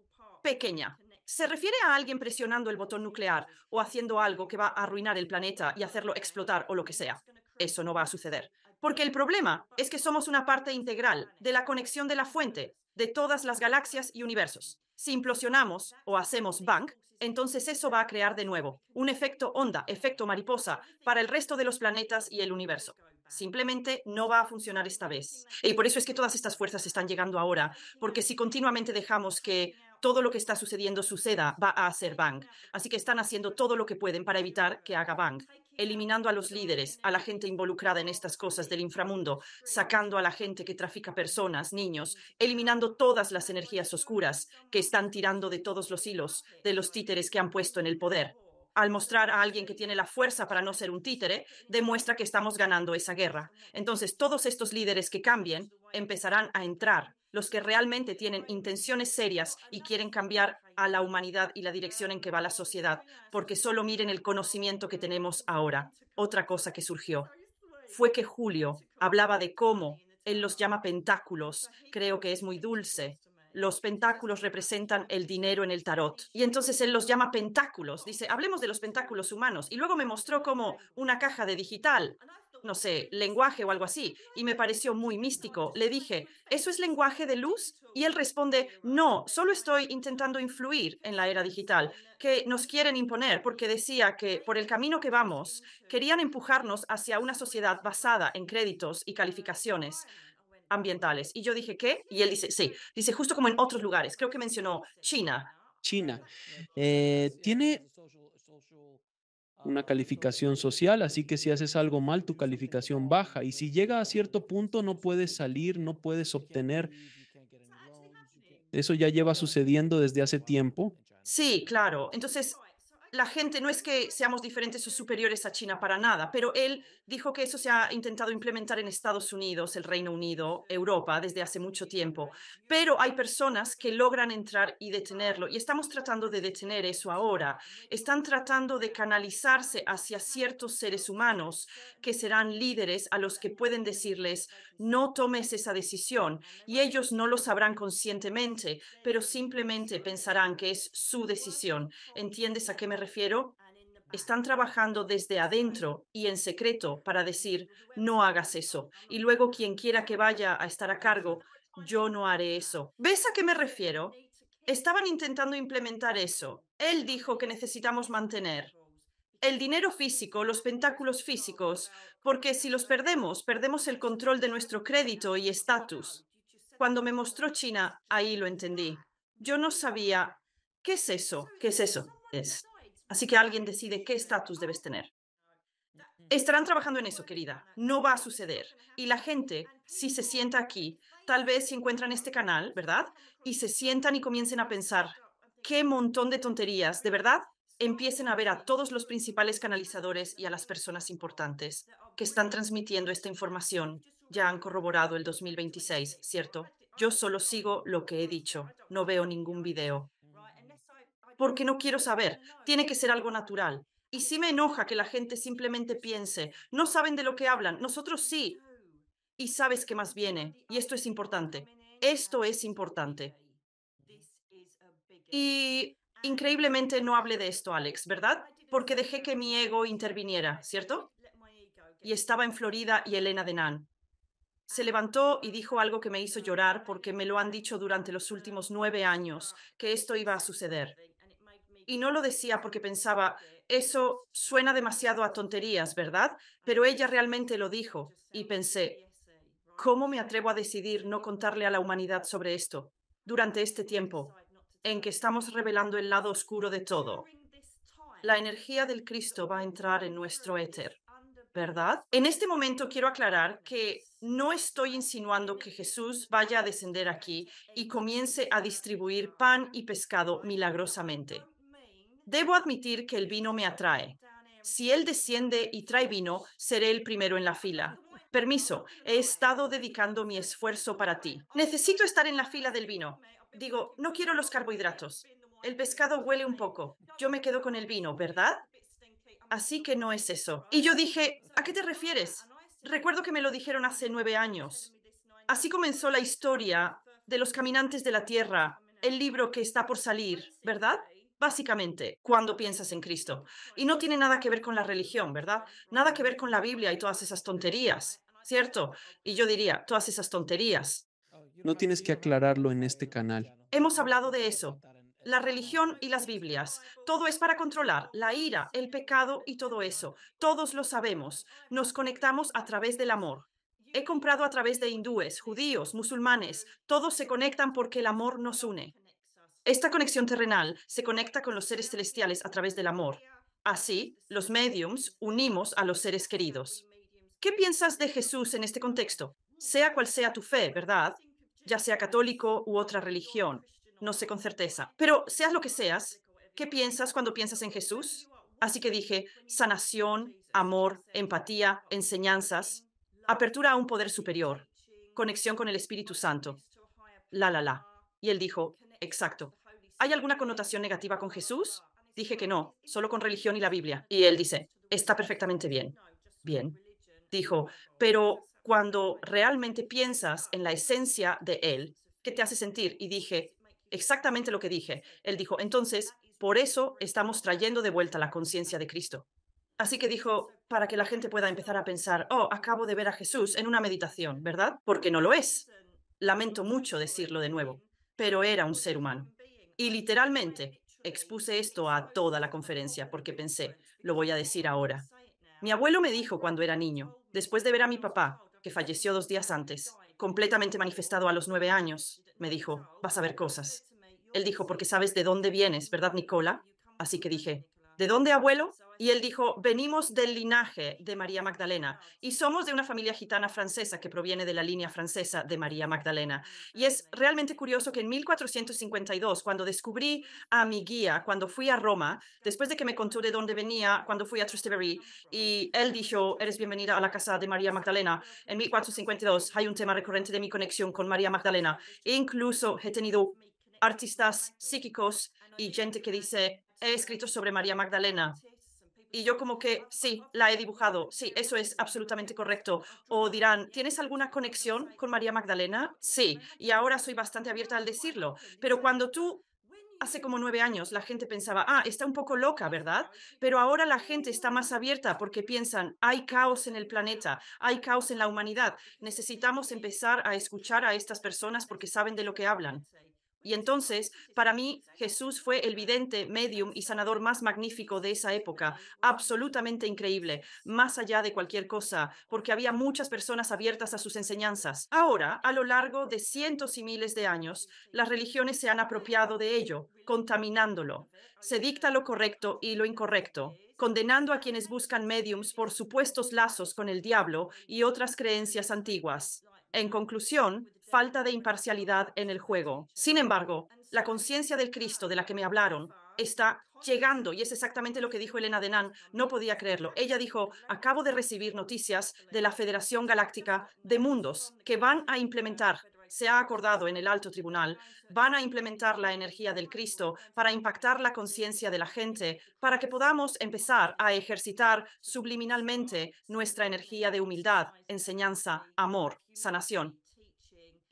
pequeña. ¿Se refiere a alguien presionando el botón nuclear o haciendo algo que va a arruinar el planeta y hacerlo explotar o lo que sea? Eso no va a suceder. Porque el problema es que somos una parte integral de la conexión de la fuente de todas las galaxias y universos. Si implosionamos o hacemos bang, entonces eso va a crear de nuevo un efecto onda, efecto mariposa, para el resto de los planetas y el universo. Simplemente no va a funcionar esta vez. Y por eso es que todas estas fuerzas están llegando ahora, porque si continuamente dejamos que todo lo que está sucediendo suceda, va a hacer bang. Así que están haciendo todo lo que pueden para evitar que haga bang eliminando a los líderes, a la gente involucrada en estas cosas del inframundo, sacando a la gente que trafica personas, niños, eliminando todas las energías oscuras que están tirando de todos los hilos de los títeres que han puesto en el poder al mostrar a alguien que tiene la fuerza para no ser un títere, demuestra que estamos ganando esa guerra. Entonces, todos estos líderes que cambien empezarán a entrar, los que realmente tienen intenciones serias y quieren cambiar a la humanidad y la dirección en que va la sociedad, porque solo miren el conocimiento que tenemos ahora. Otra cosa que surgió fue que Julio hablaba de cómo él los llama pentáculos, creo que es muy dulce, los pentáculos representan el dinero en el tarot. Y entonces él los llama pentáculos. Dice, hablemos de los pentáculos humanos. Y luego me mostró como una caja de digital, no sé, lenguaje o algo así. Y me pareció muy místico. Le dije, ¿eso es lenguaje de luz? Y él responde, no, solo estoy intentando influir en la era digital, que nos quieren imponer, porque decía que por el camino que vamos, querían empujarnos hacia una sociedad basada en créditos y calificaciones ambientales. Y yo dije, ¿qué? Y él dice, sí, dice, justo como en otros lugares, creo que mencionó China. China. Eh, tiene una calificación social, así que si haces algo mal, tu calificación baja. Y si llega a cierto punto, no puedes salir, no puedes obtener. Eso ya lleva sucediendo desde hace tiempo. Sí, claro. Entonces, la gente no es que seamos diferentes o superiores a China para nada, pero él dijo que eso se ha intentado implementar en Estados Unidos, el Reino Unido, Europa desde hace mucho tiempo, pero hay personas que logran entrar y detenerlo y estamos tratando de detener eso ahora. Están tratando de canalizarse hacia ciertos seres humanos que serán líderes a los que pueden decirles no tomes esa decisión y ellos no lo sabrán conscientemente, pero simplemente pensarán que es su decisión. ¿Entiendes a qué me refiero, están trabajando desde adentro y en secreto para decir, no hagas eso. Y luego quien quiera que vaya a estar a cargo, yo no haré eso. ¿Ves a qué me refiero? Estaban intentando implementar eso. Él dijo que necesitamos mantener el dinero físico, los pentáculos físicos, porque si los perdemos, perdemos el control de nuestro crédito y estatus. Cuando me mostró China, ahí lo entendí. Yo no sabía, ¿qué es eso? ¿Qué es eso? Es Así que alguien decide qué estatus debes tener. Estarán trabajando en eso, querida. No va a suceder. Y la gente, si se sienta aquí, tal vez si encuentran este canal, ¿verdad? Y se sientan y comiencen a pensar, qué montón de tonterías, ¿de verdad? Empiecen a ver a todos los principales canalizadores y a las personas importantes que están transmitiendo esta información. Ya han corroborado el 2026, ¿cierto? Yo solo sigo lo que he dicho. No veo ningún video porque no quiero saber, tiene que ser algo natural. Y sí me enoja que la gente simplemente piense, no saben de lo que hablan, nosotros sí, y sabes qué más viene, y esto es importante, esto es importante. Y increíblemente no hablé de esto, Alex, ¿verdad? Porque dejé que mi ego interviniera, ¿cierto? Y estaba en Florida y Elena Denan. Se levantó y dijo algo que me hizo llorar porque me lo han dicho durante los últimos nueve años, que esto iba a suceder. Y no lo decía porque pensaba, eso suena demasiado a tonterías, ¿verdad? Pero ella realmente lo dijo y pensé, ¿cómo me atrevo a decidir no contarle a la humanidad sobre esto durante este tiempo en que estamos revelando el lado oscuro de todo? La energía del Cristo va a entrar en nuestro éter, ¿verdad? En este momento quiero aclarar que no estoy insinuando que Jesús vaya a descender aquí y comience a distribuir pan y pescado milagrosamente. Debo admitir que el vino me atrae. Si él desciende y trae vino, seré el primero en la fila. Permiso, he estado dedicando mi esfuerzo para ti. Necesito estar en la fila del vino. Digo, no quiero los carbohidratos. El pescado huele un poco. Yo me quedo con el vino, ¿verdad? Así que no es eso. Y yo dije, ¿a qué te refieres? Recuerdo que me lo dijeron hace nueve años. Así comenzó la historia de los caminantes de la tierra, el libro que está por salir, ¿verdad? básicamente, cuando piensas en Cristo. Y no tiene nada que ver con la religión, ¿verdad? Nada que ver con la Biblia y todas esas tonterías, ¿cierto? Y yo diría, todas esas tonterías. No tienes que aclararlo en este canal. Hemos hablado de eso. La religión y las Biblias. Todo es para controlar la ira, el pecado y todo eso. Todos lo sabemos. Nos conectamos a través del amor. He comprado a través de hindúes, judíos, musulmanes. Todos se conectan porque el amor nos une. Esta conexión terrenal se conecta con los seres celestiales a través del amor. Así, los mediums unimos a los seres queridos. ¿Qué piensas de Jesús en este contexto? Sea cual sea tu fe, ¿verdad? Ya sea católico u otra religión, no sé con certeza. Pero seas lo que seas, ¿qué piensas cuando piensas en Jesús? Así que dije, sanación, amor, empatía, enseñanzas, apertura a un poder superior, conexión con el Espíritu Santo. La, la, la. Y él dijo, Exacto. ¿Hay alguna connotación negativa con Jesús? Dije que no, solo con religión y la Biblia. Y él dice, está perfectamente bien. Bien. Dijo, pero cuando realmente piensas en la esencia de él, ¿qué te hace sentir? Y dije, exactamente lo que dije. Él dijo, entonces, por eso estamos trayendo de vuelta la conciencia de Cristo. Así que dijo, para que la gente pueda empezar a pensar, oh, acabo de ver a Jesús en una meditación, ¿verdad? Porque no lo es. Lamento mucho decirlo de nuevo pero era un ser humano. Y literalmente expuse esto a toda la conferencia porque pensé, lo voy a decir ahora. Mi abuelo me dijo cuando era niño, después de ver a mi papá, que falleció dos días antes, completamente manifestado a los nueve años, me dijo, vas a ver cosas. Él dijo, porque sabes de dónde vienes, ¿verdad, Nicola? Así que dije, ¿de dónde abuelo? Y él dijo, venimos del linaje de María Magdalena y somos de una familia gitana francesa que proviene de la línea francesa de María Magdalena. Y es realmente curioso que en 1452, cuando descubrí a mi guía, cuando fui a Roma, después de que me contó de dónde venía, cuando fui a Trastevere, y él dijo, eres bienvenida a la casa de María Magdalena, en 1452 hay un tema recurrente de mi conexión con María Magdalena. E incluso he tenido artistas psíquicos y gente que dice, he escrito sobre María Magdalena. Y yo como que, sí, la he dibujado, sí, eso es absolutamente correcto. O dirán, ¿tienes alguna conexión con María Magdalena? Sí, y ahora soy bastante abierta al decirlo. Pero cuando tú hace como nueve años la gente pensaba, ah, está un poco loca, ¿verdad? Pero ahora la gente está más abierta porque piensan, hay caos en el planeta, hay caos en la humanidad, necesitamos empezar a escuchar a estas personas porque saben de lo que hablan. Y entonces, para mí, Jesús fue el vidente, medium y sanador más magnífico de esa época, absolutamente increíble, más allá de cualquier cosa, porque había muchas personas abiertas a sus enseñanzas. Ahora, a lo largo de cientos y miles de años, las religiones se han apropiado de ello, contaminándolo. Se dicta lo correcto y lo incorrecto, condenando a quienes buscan mediums por supuestos lazos con el diablo y otras creencias antiguas. En conclusión, falta de imparcialidad en el juego. Sin embargo, la conciencia del Cristo de la que me hablaron está llegando y es exactamente lo que dijo Elena Denan, no podía creerlo. Ella dijo, acabo de recibir noticias de la Federación Galáctica de Mundos que van a implementar se ha acordado en el alto tribunal, van a implementar la energía del Cristo para impactar la conciencia de la gente, para que podamos empezar a ejercitar subliminalmente nuestra energía de humildad, enseñanza, amor, sanación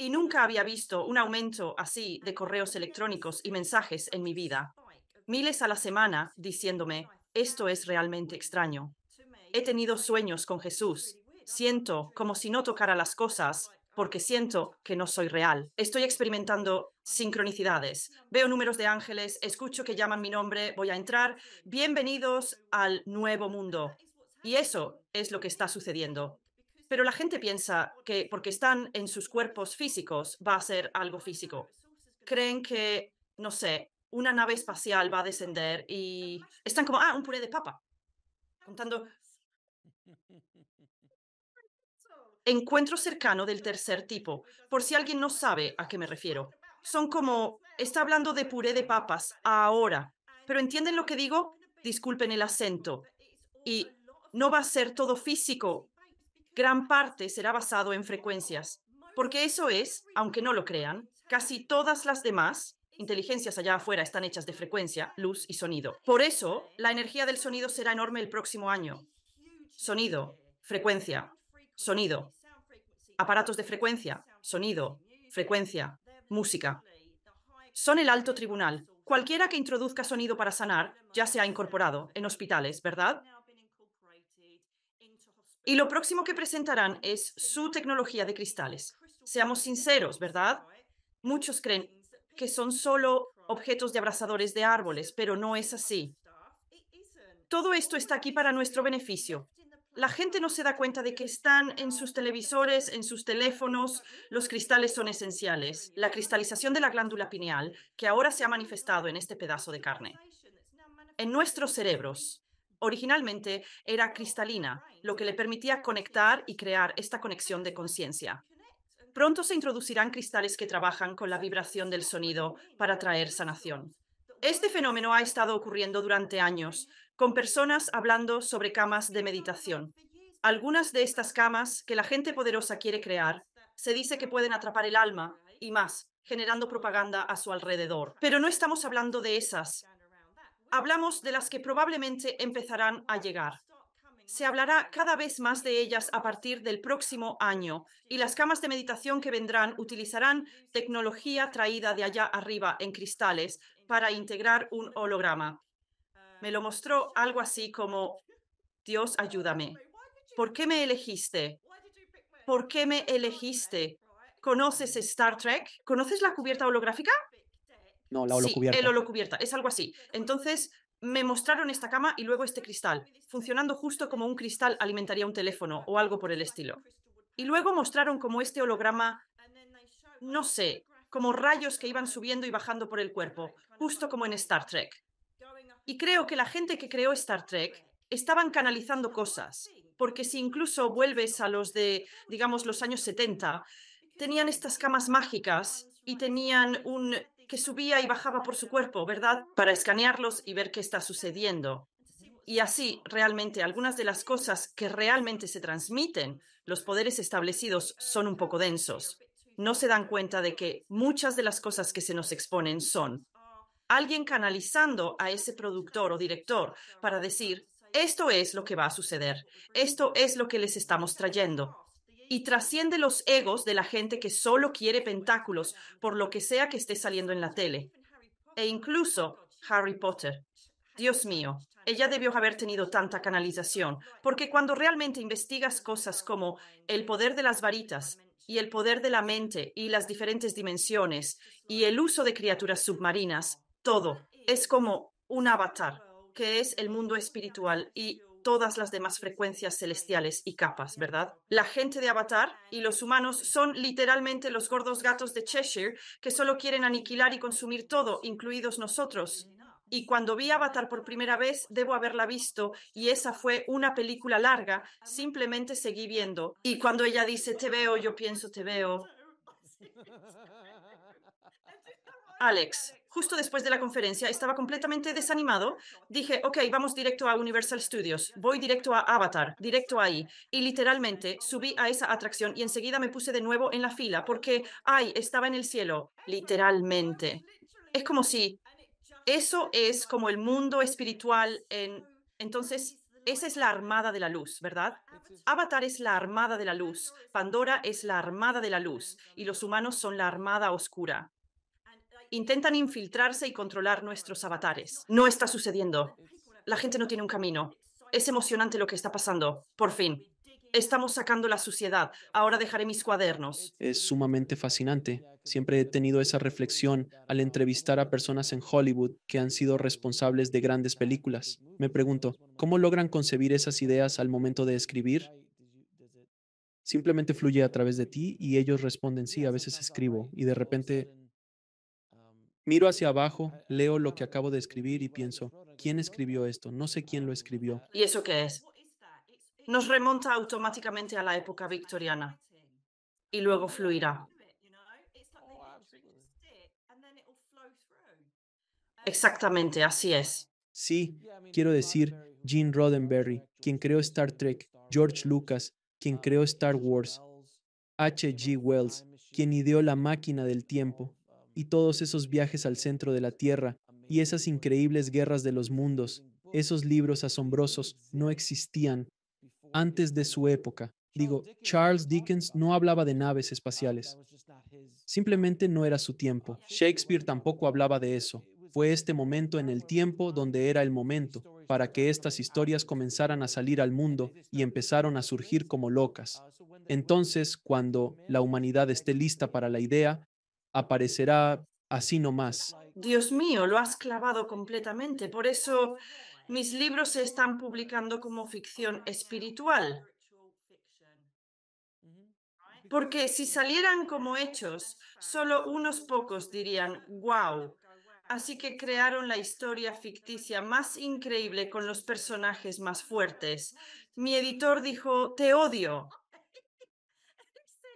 y nunca había visto un aumento así de correos electrónicos y mensajes en mi vida. Miles a la semana diciéndome, esto es realmente extraño. He tenido sueños con Jesús. Siento como si no tocara las cosas porque siento que no soy real. Estoy experimentando sincronicidades. Veo números de ángeles, escucho que llaman mi nombre, voy a entrar. Bienvenidos al nuevo mundo. Y eso es lo que está sucediendo. Pero la gente piensa que porque están en sus cuerpos físicos va a ser algo físico. Creen que, no sé, una nave espacial va a descender y están como, ah, un puré de papa. Contando. Encuentro cercano del tercer tipo, por si alguien no sabe a qué me refiero. Son como, está hablando de puré de papas ahora, pero ¿entienden lo que digo? Disculpen el acento. Y no va a ser todo físico gran parte será basado en frecuencias, porque eso es, aunque no lo crean, casi todas las demás inteligencias allá afuera están hechas de frecuencia, luz y sonido. Por eso, la energía del sonido será enorme el próximo año. Sonido, frecuencia, sonido, aparatos de frecuencia, sonido, frecuencia, música. Son el alto tribunal. Cualquiera que introduzca sonido para sanar ya se ha incorporado en hospitales, ¿verdad? Y lo próximo que presentarán es su tecnología de cristales. Seamos sinceros, ¿verdad? Muchos creen que son solo objetos de abrazadores de árboles, pero no es así. Todo esto está aquí para nuestro beneficio. La gente no se da cuenta de que están en sus televisores, en sus teléfonos. Los cristales son esenciales. La cristalización de la glándula pineal, que ahora se ha manifestado en este pedazo de carne. En nuestros cerebros, originalmente era cristalina, lo que le permitía conectar y crear esta conexión de conciencia. Pronto se introducirán cristales que trabajan con la vibración del sonido para traer sanación. Este fenómeno ha estado ocurriendo durante años, con personas hablando sobre camas de meditación. Algunas de estas camas que la gente poderosa quiere crear, se dice que pueden atrapar el alma y más, generando propaganda a su alrededor. Pero no estamos hablando de esas, hablamos de las que probablemente empezarán a llegar. Se hablará cada vez más de ellas a partir del próximo año y las camas de meditación que vendrán utilizarán tecnología traída de allá arriba en cristales para integrar un holograma. Me lo mostró algo así como, Dios ayúdame. ¿Por qué me elegiste? ¿Por qué me elegiste? ¿Conoces Star Trek? ¿Conoces la cubierta holográfica? No, la holocubierta. el holocubierta, es algo así. Entonces, me mostraron esta cama y luego este cristal, funcionando justo como un cristal alimentaría un teléfono o algo por el estilo. Y luego mostraron como este holograma, no sé, como rayos que iban subiendo y bajando por el cuerpo, justo como en Star Trek. Y creo que la gente que creó Star Trek estaban canalizando cosas, porque si incluso vuelves a los de, digamos, los años 70, tenían estas camas mágicas y tenían un que subía y bajaba por su cuerpo, ¿verdad? Para escanearlos y ver qué está sucediendo. Y así, realmente, algunas de las cosas que realmente se transmiten, los poderes establecidos son un poco densos. No se dan cuenta de que muchas de las cosas que se nos exponen son alguien canalizando a ese productor o director para decir, esto es lo que va a suceder, esto es lo que les estamos trayendo, y trasciende los egos de la gente que solo quiere pentáculos por lo que sea que esté saliendo en la tele. E incluso Harry Potter. Dios mío, ella debió haber tenido tanta canalización, porque cuando realmente investigas cosas como el poder de las varitas y el poder de la mente y las diferentes dimensiones y el uso de criaturas submarinas, todo es como un avatar, que es el mundo espiritual y todas las demás frecuencias celestiales y capas, ¿verdad? La gente de Avatar y los humanos son literalmente los gordos gatos de Cheshire que solo quieren aniquilar y consumir todo, incluidos nosotros. Y cuando vi Avatar por primera vez, debo haberla visto, y esa fue una película larga, simplemente seguí viendo. Y cuando ella dice, te veo, yo pienso, te veo. Alex, justo después de la conferencia, estaba completamente desanimado. Dije, ok, vamos directo a Universal Studios, voy directo a Avatar, directo ahí. Y literalmente subí a esa atracción y enseguida me puse de nuevo en la fila porque, ay, estaba en el cielo, literalmente. Es como si eso es como el mundo espiritual en... Entonces, esa es la armada de la luz, ¿verdad? Avatar es la armada de la luz, Pandora es la armada de la luz y los humanos son la armada oscura intentan infiltrarse y controlar nuestros avatares. No está sucediendo. La gente no tiene un camino. Es emocionante lo que está pasando. Por fin. Estamos sacando la suciedad. Ahora dejaré mis cuadernos. Es sumamente fascinante. Siempre he tenido esa reflexión al entrevistar a personas en Hollywood que han sido responsables de grandes películas. Me pregunto, ¿cómo logran concebir esas ideas al momento de escribir? Simplemente fluye a través de ti y ellos responden, sí, a veces escribo y de repente Miro hacia abajo, leo lo que acabo de escribir y pienso, ¿quién escribió esto? No sé quién lo escribió. ¿Y eso qué es? Nos remonta automáticamente a la época victoriana y luego fluirá. Exactamente, así es. Sí, quiero decir, Gene Roddenberry, quien creó Star Trek, George Lucas, quien creó Star Wars, H.G. Wells, quien ideó la máquina del tiempo, y todos esos viajes al centro de la Tierra, y esas increíbles guerras de los mundos, esos libros asombrosos, no existían antes de su época. Digo, Charles Dickens no hablaba de naves espaciales. Simplemente no era su tiempo. Shakespeare tampoco hablaba de eso. Fue este momento en el tiempo donde era el momento para que estas historias comenzaran a salir al mundo y empezaron a surgir como locas. Entonces, cuando la humanidad esté lista para la idea, aparecerá así nomás. Dios mío, lo has clavado completamente. Por eso mis libros se están publicando como ficción espiritual. Porque si salieran como hechos, solo unos pocos dirían, wow. Así que crearon la historia ficticia más increíble con los personajes más fuertes. Mi editor dijo, te odio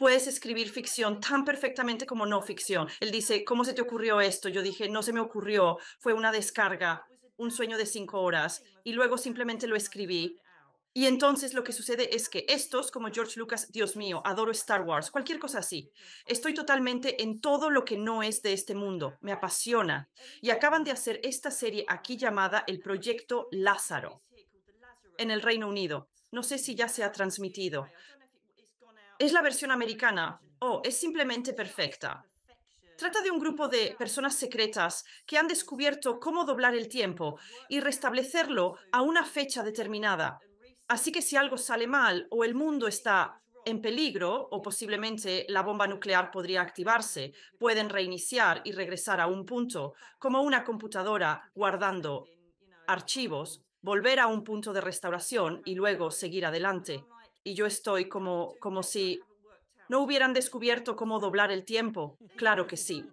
puedes escribir ficción tan perfectamente como no ficción. Él dice, ¿cómo se te ocurrió esto? Yo dije, no se me ocurrió, fue una descarga, un sueño de cinco horas, y luego simplemente lo escribí. Y entonces lo que sucede es que estos, como George Lucas, Dios mío, adoro Star Wars, cualquier cosa así, estoy totalmente en todo lo que no es de este mundo, me apasiona. Y acaban de hacer esta serie aquí llamada el Proyecto Lázaro en el Reino Unido. No sé si ya se ha transmitido es la versión americana o oh, es simplemente perfecta. Trata de un grupo de personas secretas que han descubierto cómo doblar el tiempo y restablecerlo a una fecha determinada. Así que si algo sale mal o el mundo está en peligro o posiblemente la bomba nuclear podría activarse, pueden reiniciar y regresar a un punto, como una computadora guardando archivos, volver a un punto de restauración y luego seguir adelante y yo estoy como, como si no hubieran descubierto cómo doblar el tiempo. Claro que sí.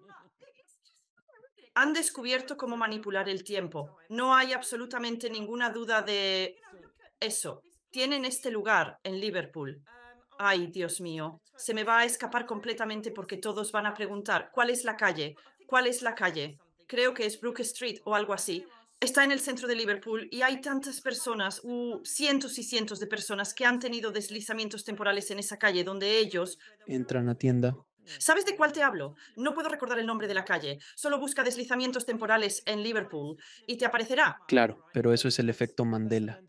Han descubierto cómo manipular el tiempo. No hay absolutamente ninguna duda de eso. Tienen este lugar en Liverpool. Ay, Dios mío, se me va a escapar completamente porque todos van a preguntar, ¿cuál es la calle? ¿Cuál es la calle? Creo que es Brook Street o algo así está en el centro de Liverpool y hay tantas personas, u cientos y cientos de personas que han tenido deslizamientos temporales en esa calle donde ellos... Entran a tienda. ¿Sabes de cuál te hablo? No puedo recordar el nombre de la calle. Solo busca deslizamientos temporales en Liverpool y te aparecerá. Claro, pero eso es el efecto Mandela.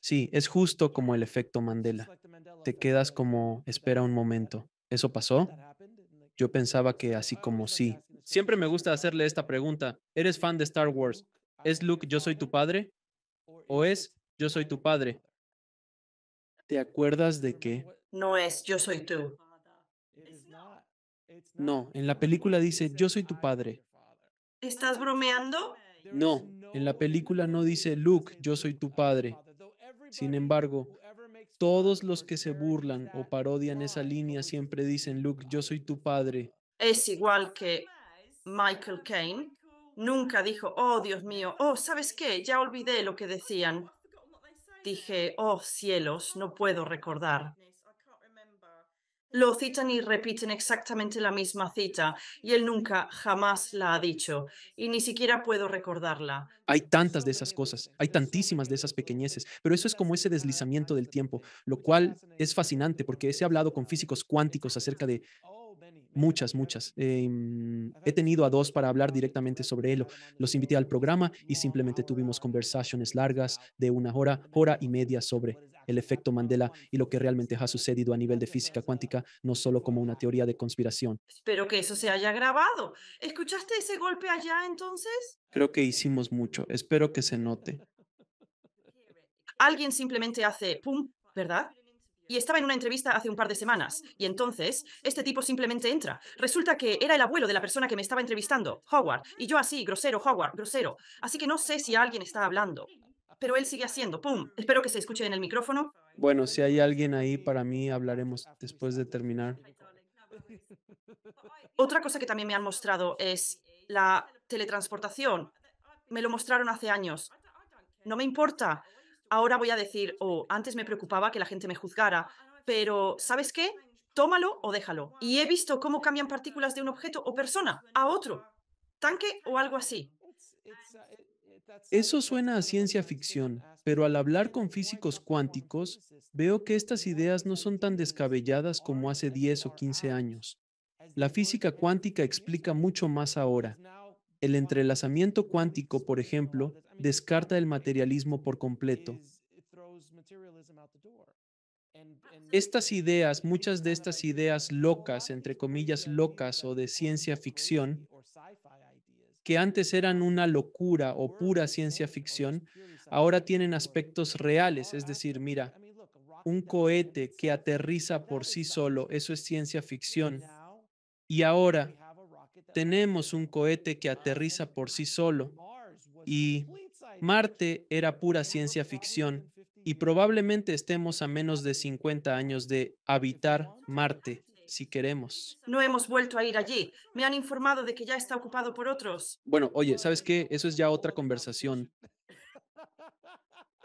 Sí, es justo como el efecto Mandela. Te quedas como, espera un momento. ¿Eso pasó? Yo pensaba que así como sí. Siempre me gusta hacerle esta pregunta. ¿Eres fan de Star Wars? ¿Es Luke, yo soy tu padre? ¿O es, yo soy tu padre? ¿Te acuerdas de qué? No es, yo soy tú. No, en la película dice, yo soy tu padre. ¿Estás bromeando? No, en la película no dice, Luke, yo soy tu padre. Sin embargo, todos los que se burlan o parodian esa línea siempre dicen, Luke, yo soy tu padre. Es igual que Michael Caine, Nunca dijo, oh Dios mío, oh, ¿sabes qué? Ya olvidé lo que decían. Dije, oh cielos, no puedo recordar. Lo citan y repiten exactamente la misma cita y él nunca, jamás la ha dicho y ni siquiera puedo recordarla. Hay tantas de esas cosas, hay tantísimas de esas pequeñeces, pero eso es como ese deslizamiento del tiempo, lo cual es fascinante porque he hablado con físicos cuánticos acerca de Muchas, muchas. Em, he tenido a dos para hablar directamente sobre ello. Los invité al programa y simplemente tuvimos conversaciones largas de una hora, hora y media sobre el efecto Mandela y lo que realmente ha sucedido a nivel de física cuántica, no solo como una teoría de conspiración. Espero que eso se haya grabado. ¿Escuchaste ese golpe allá entonces? Creo que hicimos mucho. Espero que se note. Alguien simplemente hace pum, ¿verdad? y estaba en una entrevista hace un par de semanas. Y entonces, este tipo simplemente entra. Resulta que era el abuelo de la persona que me estaba entrevistando, Howard, y yo así, grosero, Howard, grosero. Así que no sé si alguien está hablando. Pero él sigue haciendo, ¡pum! Espero que se escuche en el micrófono. Bueno, si hay alguien ahí, para mí hablaremos después de terminar. Otra cosa que también me han mostrado es la teletransportación. Me lo mostraron hace años. No me importa ahora voy a decir, o oh, antes me preocupaba que la gente me juzgara, pero ¿sabes qué? Tómalo o déjalo. Y he visto cómo cambian partículas de un objeto o persona a otro, tanque o algo así. Eso suena a ciencia ficción, pero al hablar con físicos cuánticos, veo que estas ideas no son tan descabelladas como hace 10 o 15 años. La física cuántica explica mucho más ahora. El entrelazamiento cuántico, por ejemplo, descarta el materialismo por completo. Ah, estas ideas, muchas de estas ideas locas, entre comillas locas o de ciencia ficción, que antes eran una locura o pura ciencia ficción, ahora tienen aspectos reales, es decir, mira, un cohete que aterriza por sí solo, eso es ciencia ficción. Y ahora tenemos un cohete que aterriza por sí solo y Marte era pura ciencia ficción y probablemente estemos a menos de 50 años de habitar Marte, si queremos. No hemos vuelto a ir allí. Me han informado de que ya está ocupado por otros. Bueno, oye, ¿sabes qué? Eso es ya otra conversación.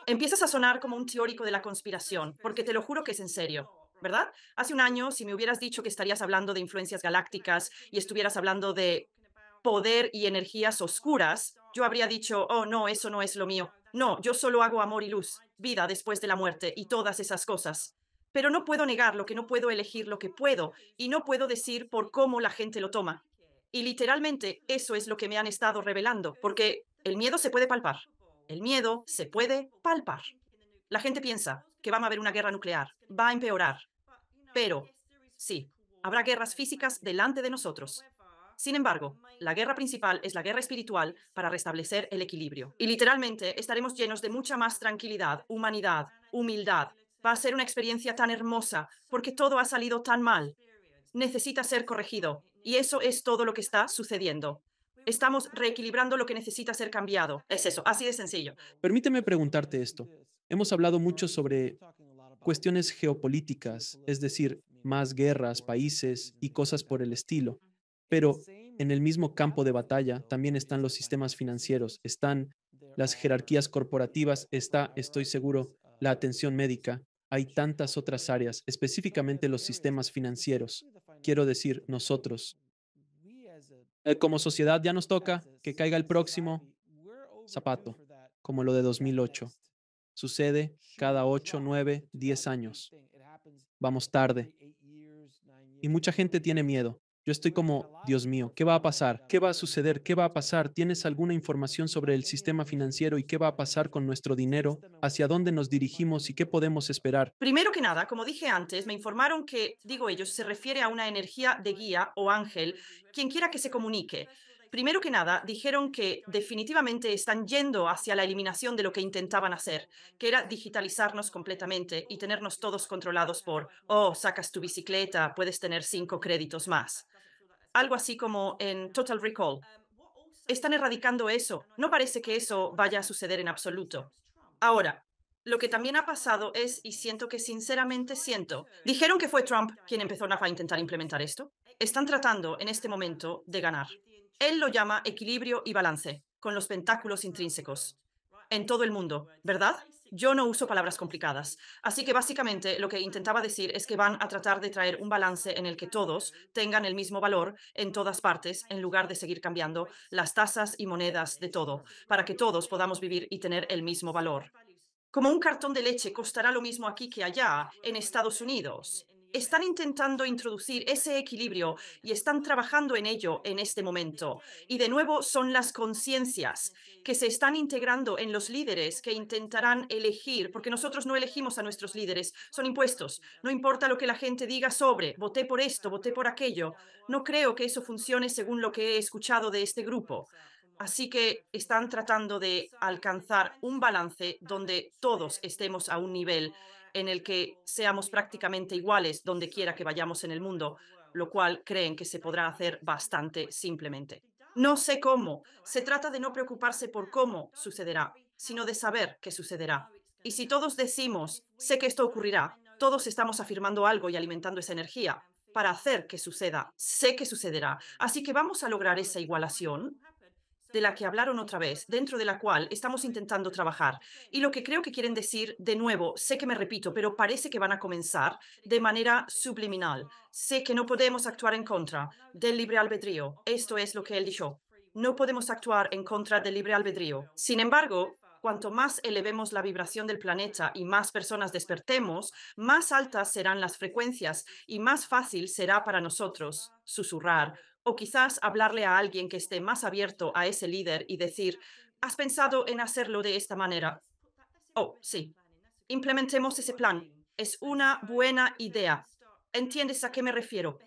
Empiezas a sonar como un teórico de la conspiración, porque te lo juro que es en serio. ¿Verdad? Hace un año, si me hubieras dicho que estarías hablando de influencias galácticas y estuvieras hablando de poder y energías oscuras, yo habría dicho, oh, no, eso no es lo mío. No, yo solo hago amor y luz, vida después de la muerte y todas esas cosas. Pero no puedo negar lo que no puedo elegir lo que puedo y no puedo decir por cómo la gente lo toma. Y literalmente eso es lo que me han estado revelando, porque el miedo se puede palpar. El miedo se puede palpar. La gente piensa que va a haber una guerra nuclear, va a empeorar. Pero sí, habrá guerras físicas delante de nosotros. Sin embargo, la guerra principal es la guerra espiritual para restablecer el equilibrio. Y literalmente estaremos llenos de mucha más tranquilidad, humanidad, humildad. Va a ser una experiencia tan hermosa porque todo ha salido tan mal. Necesita ser corregido. Y eso es todo lo que está sucediendo. Estamos reequilibrando lo que necesita ser cambiado. Es eso, así de sencillo. Permíteme preguntarte esto. Hemos hablado mucho sobre cuestiones geopolíticas, es decir, más guerras, países y cosas por el estilo. Pero en el mismo campo de batalla también están los sistemas financieros, están las jerarquías corporativas, está, estoy seguro, la atención médica. Hay tantas otras áreas, específicamente los sistemas financieros. Quiero decir, nosotros. Eh, como sociedad ya nos toca que caiga el próximo zapato, como lo de 2008. Sucede cada 8, 9, 10 años. Vamos tarde. Y mucha gente tiene miedo. Yo estoy como, Dios mío, ¿qué va a pasar? ¿Qué va a suceder? ¿Qué va a pasar? ¿Tienes alguna información sobre el sistema financiero y qué va a pasar con nuestro dinero? ¿Hacia dónde nos dirigimos y qué podemos esperar? Primero que nada, como dije antes, me informaron que, digo ellos, se refiere a una energía de guía o ángel, quien quiera que se comunique. Primero que nada, dijeron que definitivamente están yendo hacia la eliminación de lo que intentaban hacer, que era digitalizarnos completamente y tenernos todos controlados por, oh, sacas tu bicicleta, puedes tener cinco créditos más algo así como en Total Recall. Um, Están erradicando eso. No parece que eso vaya a suceder en absoluto. Ahora, lo que también ha pasado es, y siento que sinceramente siento, dijeron que fue Trump quien empezó a intentar implementar esto. Están tratando en este momento de ganar. Él lo llama equilibrio y balance, con los pentáculos intrínsecos. En todo el mundo, ¿verdad? Yo no uso palabras complicadas, así que básicamente lo que intentaba decir es que van a tratar de traer un balance en el que todos tengan el mismo valor en todas partes, en lugar de seguir cambiando las tasas y monedas de todo, para que todos podamos vivir y tener el mismo valor. Como un cartón de leche costará lo mismo aquí que allá, en Estados Unidos, están intentando introducir ese equilibrio y están trabajando en ello en este momento. Y de nuevo son las conciencias que se están integrando en los líderes que intentarán elegir, porque nosotros no elegimos a nuestros líderes, son impuestos. No importa lo que la gente diga sobre, voté por esto, voté por aquello. No creo que eso funcione según lo que he escuchado de este grupo. Así que están tratando de alcanzar un balance donde todos estemos a un nivel en el que seamos prácticamente iguales donde quiera que vayamos en el mundo, lo cual creen que se podrá hacer bastante simplemente. No sé cómo. Se trata de no preocuparse por cómo sucederá, sino de saber qué sucederá. Y si todos decimos, sé que esto ocurrirá, todos estamos afirmando algo y alimentando esa energía para hacer que suceda. Sé que sucederá. Así que vamos a lograr esa igualación de la que hablaron otra vez, dentro de la cual estamos intentando trabajar. Y lo que creo que quieren decir, de nuevo, sé que me repito, pero parece que van a comenzar de manera subliminal. Sé que no podemos actuar en contra del libre albedrío. Esto es lo que él dijo. No podemos actuar en contra del libre albedrío. Sin embargo, cuanto más elevemos la vibración del planeta y más personas despertemos, más altas serán las frecuencias y más fácil será para nosotros susurrar o quizás hablarle a alguien que esté más abierto a ese líder y decir, ¿has pensado en hacerlo de esta manera? Oh, sí. Implementemos ese plan. Es una buena idea. ¿Entiendes a qué me refiero?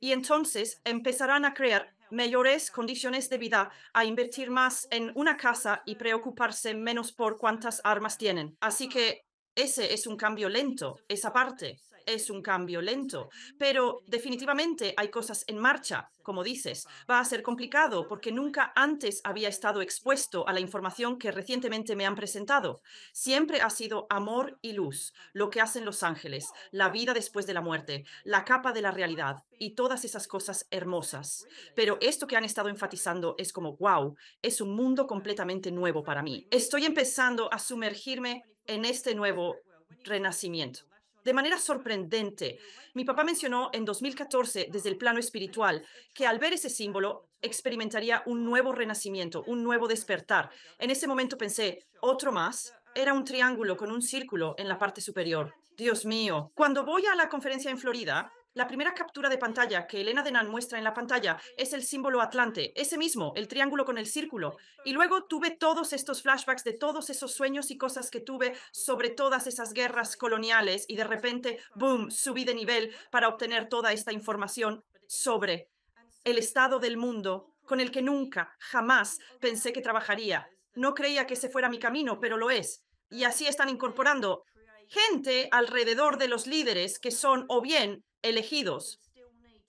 Y entonces empezarán a crear mejores condiciones de vida, a invertir más en una casa y preocuparse menos por cuántas armas tienen. Así que ese es un cambio lento, esa parte es un cambio lento, pero definitivamente hay cosas en marcha, como dices. Va a ser complicado porque nunca antes había estado expuesto a la información que recientemente me han presentado. Siempre ha sido amor y luz, lo que hacen los ángeles, la vida después de la muerte, la capa de la realidad y todas esas cosas hermosas. Pero esto que han estado enfatizando es como, wow, es un mundo completamente nuevo para mí. Estoy empezando a sumergirme en este nuevo renacimiento de manera sorprendente. Mi papá mencionó en 2014 desde el plano espiritual que al ver ese símbolo experimentaría un nuevo renacimiento, un nuevo despertar. En ese momento pensé, otro más, era un triángulo con un círculo en la parte superior. Dios mío, cuando voy a la conferencia en Florida, la primera captura de pantalla que Elena Denan muestra en la pantalla es el símbolo Atlante, ese mismo, el triángulo con el círculo. Y luego tuve todos estos flashbacks de todos esos sueños y cosas que tuve sobre todas esas guerras coloniales y de repente, boom, subí de nivel para obtener toda esta información sobre el estado del mundo con el que nunca, jamás pensé que trabajaría. No creía que ese fuera mi camino, pero lo es. Y así están incorporando gente alrededor de los líderes que son o bien elegidos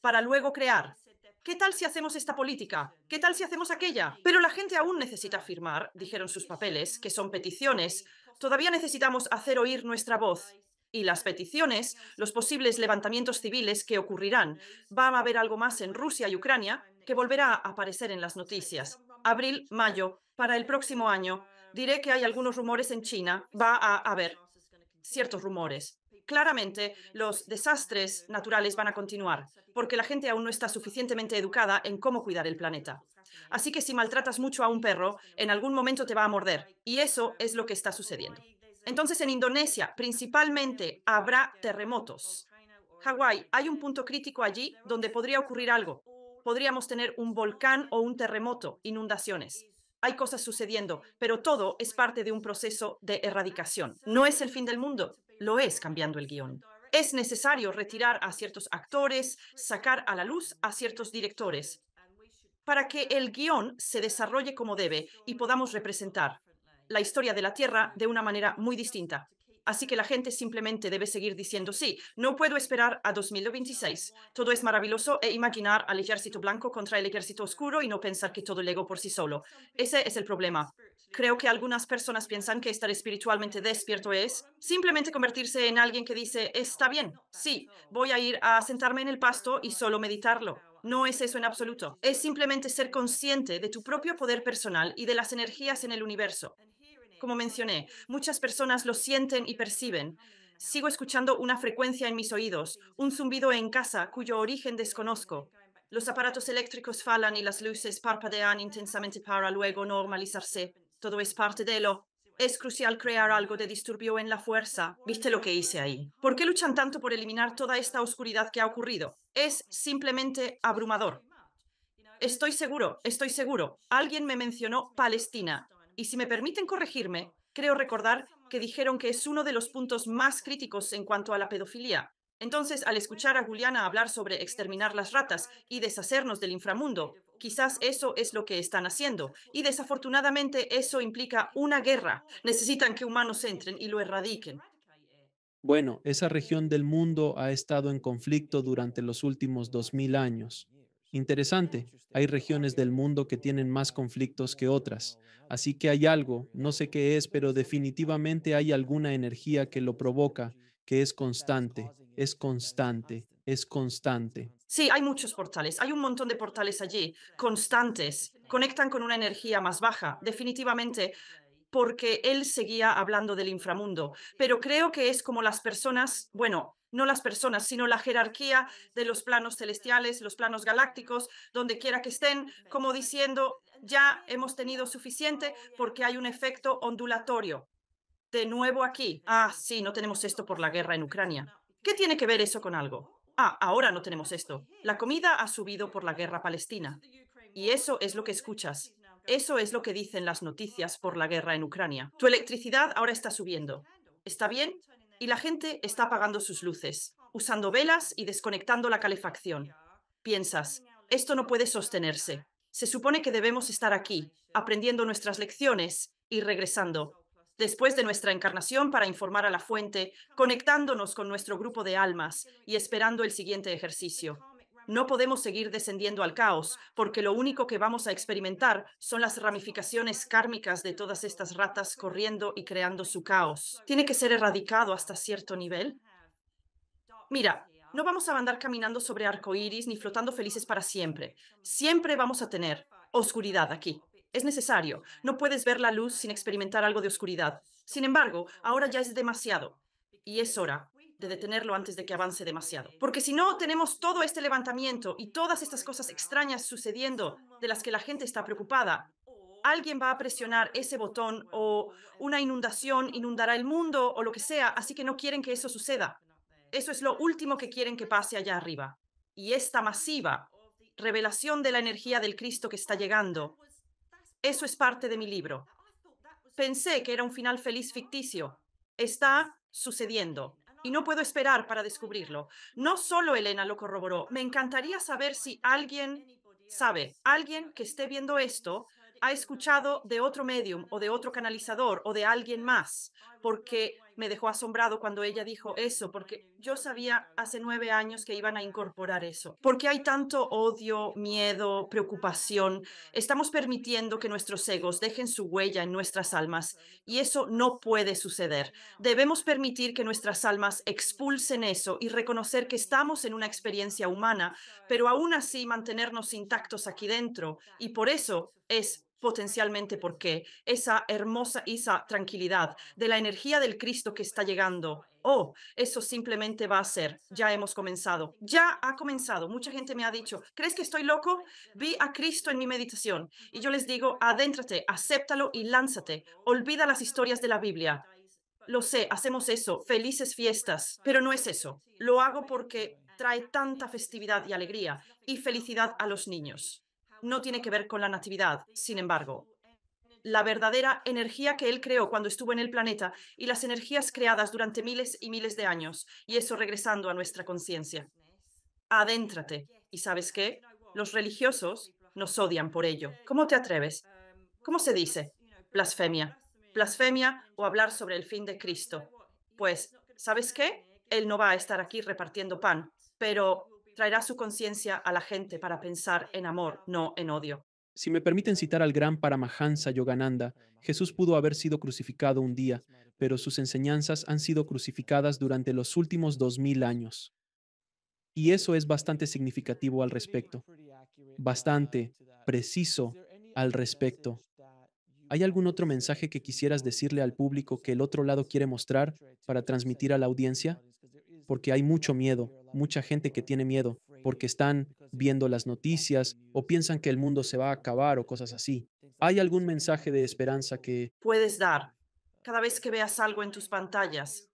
para luego crear. ¿Qué tal si hacemos esta política? ¿Qué tal si hacemos aquella? Pero la gente aún necesita firmar, dijeron sus papeles, que son peticiones. Todavía necesitamos hacer oír nuestra voz. Y las peticiones, los posibles levantamientos civiles que ocurrirán. Va a haber algo más en Rusia y Ucrania que volverá a aparecer en las noticias. Abril, mayo, para el próximo año, diré que hay algunos rumores en China. Va a haber ciertos rumores. Claramente, los desastres naturales van a continuar, porque la gente aún no está suficientemente educada en cómo cuidar el planeta. Así que si maltratas mucho a un perro, en algún momento te va a morder, y eso es lo que está sucediendo. Entonces, en Indonesia, principalmente, habrá terremotos. Hawái, hay un punto crítico allí donde podría ocurrir algo. Podríamos tener un volcán o un terremoto, inundaciones. Hay cosas sucediendo, pero todo es parte de un proceso de erradicación. No es el fin del mundo lo es cambiando el guión. Es necesario retirar a ciertos actores, sacar a la luz a ciertos directores, para que el guión se desarrolle como debe y podamos representar la historia de la Tierra de una manera muy distinta así que la gente simplemente debe seguir diciendo sí. No puedo esperar a 2026. Todo es maravilloso e imaginar al ejército blanco contra el ejército oscuro y no pensar que todo ego por sí solo. Ese es el problema. Creo que algunas personas piensan que estar espiritualmente despierto es simplemente convertirse en alguien que dice, está bien, sí, voy a ir a sentarme en el pasto y solo meditarlo. No es eso en absoluto. Es simplemente ser consciente de tu propio poder personal y de las energías en el universo. Como mencioné, muchas personas lo sienten y perciben. Sigo escuchando una frecuencia en mis oídos, un zumbido en casa cuyo origen desconozco. Los aparatos eléctricos falan y las luces parpadean intensamente para luego normalizarse. Todo es parte de lo es crucial crear algo de disturbio en la fuerza. ¿Viste lo que hice ahí? ¿Por qué luchan tanto por eliminar toda esta oscuridad que ha ocurrido? Es simplemente abrumador. Estoy seguro, estoy seguro. Alguien me mencionó Palestina y si me permiten corregirme, creo recordar que dijeron que es uno de los puntos más críticos en cuanto a la pedofilia. Entonces, al escuchar a Juliana hablar sobre exterminar las ratas y deshacernos del inframundo, quizás eso es lo que están haciendo. Y desafortunadamente eso implica una guerra. Necesitan que humanos entren y lo erradiquen. Bueno, esa región del mundo ha estado en conflicto durante los últimos 2.000 años. Interesante, hay regiones del mundo que tienen más conflictos que otras, así que hay algo, no sé qué es, pero definitivamente hay alguna energía que lo provoca, que es constante, es constante, es constante. Sí, hay muchos portales, hay un montón de portales allí, constantes, conectan con una energía más baja, definitivamente, porque él seguía hablando del inframundo, pero creo que es como las personas, bueno, no las personas, sino la jerarquía de los planos celestiales, los planos galácticos, donde quiera que estén, como diciendo, ya hemos tenido suficiente porque hay un efecto ondulatorio. De nuevo aquí. Ah, sí, no tenemos esto por la guerra en Ucrania. ¿Qué tiene que ver eso con algo? Ah, ahora no tenemos esto. La comida ha subido por la guerra palestina. Y eso es lo que escuchas. Eso es lo que dicen las noticias por la guerra en Ucrania. Tu electricidad ahora está subiendo. ¿Está bien? y la gente está apagando sus luces, usando velas y desconectando la calefacción. Piensas, esto no puede sostenerse. Se supone que debemos estar aquí, aprendiendo nuestras lecciones y regresando, después de nuestra encarnación para informar a la fuente, conectándonos con nuestro grupo de almas y esperando el siguiente ejercicio. No podemos seguir descendiendo al caos, porque lo único que vamos a experimentar son las ramificaciones kármicas de todas estas ratas corriendo y creando su caos. Tiene que ser erradicado hasta cierto nivel. Mira, no vamos a andar caminando sobre arcoíris ni flotando felices para siempre. Siempre vamos a tener oscuridad aquí. Es necesario. No puedes ver la luz sin experimentar algo de oscuridad. Sin embargo, ahora ya es demasiado. Y es hora de detenerlo antes de que avance demasiado. Porque si no, tenemos todo este levantamiento y todas estas cosas extrañas sucediendo de las que la gente está preocupada. Alguien va a presionar ese botón o una inundación inundará el mundo o lo que sea, así que no quieren que eso suceda. Eso es lo último que quieren que pase allá arriba. Y esta masiva revelación de la energía del Cristo que está llegando, eso es parte de mi libro. Pensé que era un final feliz ficticio. Está sucediendo y no puedo esperar para descubrirlo. No solo Elena lo corroboró, me encantaría saber si alguien sabe, alguien que esté viendo esto ha escuchado de otro medium o de otro canalizador o de alguien más porque me dejó asombrado cuando ella dijo eso, porque yo sabía hace nueve años que iban a incorporar eso. Porque hay tanto odio, miedo, preocupación? Estamos permitiendo que nuestros egos dejen su huella en nuestras almas y eso no puede suceder. Debemos permitir que nuestras almas expulsen eso y reconocer que estamos en una experiencia humana, pero aún así mantenernos intactos aquí dentro. Y por eso es potencialmente porque esa hermosa, esa tranquilidad de la energía del Cristo que está llegando. Oh, eso simplemente va a ser. Ya hemos comenzado. Ya ha comenzado. Mucha gente me ha dicho, ¿crees que estoy loco? Vi a Cristo en mi meditación. Y yo les digo, adéntrate, acéptalo y lánzate. Olvida las historias de la Biblia. Lo sé, hacemos eso. Felices fiestas. Pero no es eso. Lo hago porque trae tanta festividad y alegría y felicidad a los niños no tiene que ver con la natividad, sin embargo. La verdadera energía que él creó cuando estuvo en el planeta y las energías creadas durante miles y miles de años, y eso regresando a nuestra conciencia. Adéntrate. ¿Y sabes qué? Los religiosos nos odian por ello. ¿Cómo te atreves? ¿Cómo se dice? Blasfemia. Blasfemia o hablar sobre el fin de Cristo. Pues, ¿sabes qué? Él no va a estar aquí repartiendo pan, pero traerá su conciencia a la gente para pensar en amor, no en odio. Si me permiten citar al gran Paramahansa Yogananda, Jesús pudo haber sido crucificado un día, pero sus enseñanzas han sido crucificadas durante los últimos dos mil años. Y eso es bastante significativo al respecto, bastante preciso al respecto. ¿Hay algún otro mensaje que quisieras decirle al público que el otro lado quiere mostrar para transmitir a la audiencia? porque hay mucho miedo, mucha gente que tiene miedo, porque están viendo las noticias o piensan que el mundo se va a acabar o cosas así. ¿Hay algún mensaje de esperanza que puedes dar cada vez que veas algo en tus pantallas?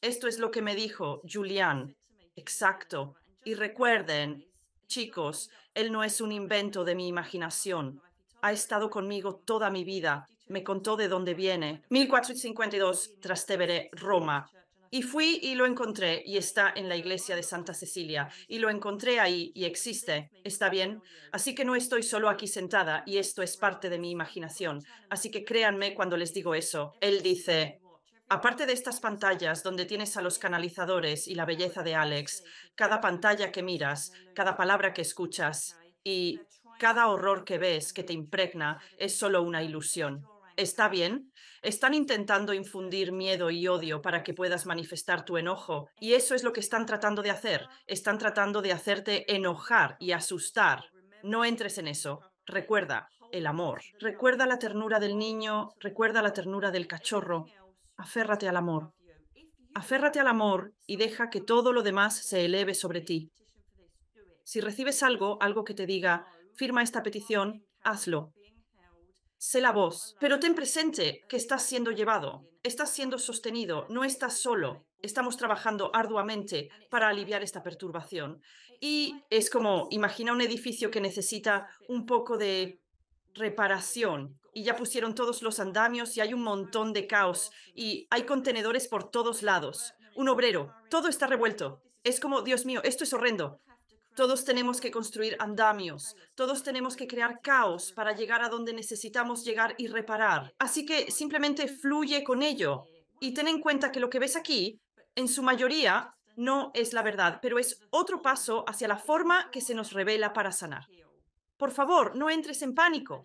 Esto es lo que me dijo Julián. Exacto. Y recuerden, chicos, él no es un invento de mi imaginación. Ha estado conmigo toda mi vida. Me contó de dónde viene. 1452, Trastevere, Roma. Y fui y lo encontré y está en la iglesia de Santa Cecilia y lo encontré ahí y existe. ¿Está bien? Así que no estoy solo aquí sentada y esto es parte de mi imaginación. Así que créanme cuando les digo eso. Él dice, aparte de estas pantallas donde tienes a los canalizadores y la belleza de Alex, cada pantalla que miras, cada palabra que escuchas y cada horror que ves que te impregna es solo una ilusión está bien, están intentando infundir miedo y odio para que puedas manifestar tu enojo. Y eso es lo que están tratando de hacer. Están tratando de hacerte enojar y asustar. No entres en eso. Recuerda el amor. Recuerda la ternura del niño, recuerda la ternura del cachorro. Aférrate al amor. Aférrate al amor y deja que todo lo demás se eleve sobre ti. Si recibes algo, algo que te diga, firma esta petición, hazlo. Sé la voz, pero ten presente que estás siendo llevado, estás siendo sostenido, no estás solo. Estamos trabajando arduamente para aliviar esta perturbación. Y es como, imagina un edificio que necesita un poco de reparación y ya pusieron todos los andamios y hay un montón de caos y hay contenedores por todos lados. Un obrero, todo está revuelto. Es como, Dios mío, esto es horrendo. Todos tenemos que construir andamios, todos tenemos que crear caos para llegar a donde necesitamos llegar y reparar. Así que simplemente fluye con ello y ten en cuenta que lo que ves aquí, en su mayoría, no es la verdad, pero es otro paso hacia la forma que se nos revela para sanar. Por favor, no entres en pánico.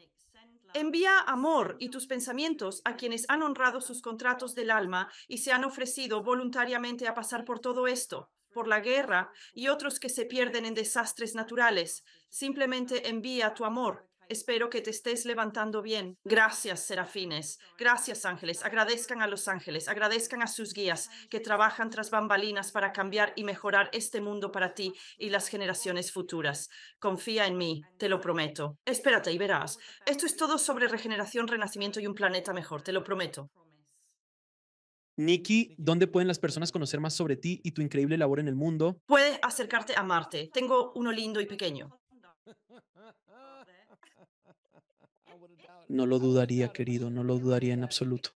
Envía amor y tus pensamientos a quienes han honrado sus contratos del alma y se han ofrecido voluntariamente a pasar por todo esto por la guerra y otros que se pierden en desastres naturales. Simplemente envía tu amor. Espero que te estés levantando bien. Gracias, serafines. Gracias, ángeles. Agradezcan a los ángeles, agradezcan a sus guías que trabajan tras bambalinas para cambiar y mejorar este mundo para ti y las generaciones futuras. Confía en mí, te lo prometo. Espérate y verás. Esto es todo sobre regeneración, renacimiento y un planeta mejor, te lo prometo. Nikki, ¿dónde pueden las personas conocer más sobre ti y tu increíble labor en el mundo? Puedes acercarte a Marte. Tengo uno lindo y pequeño. No lo dudaría, querido, no lo dudaría en absoluto.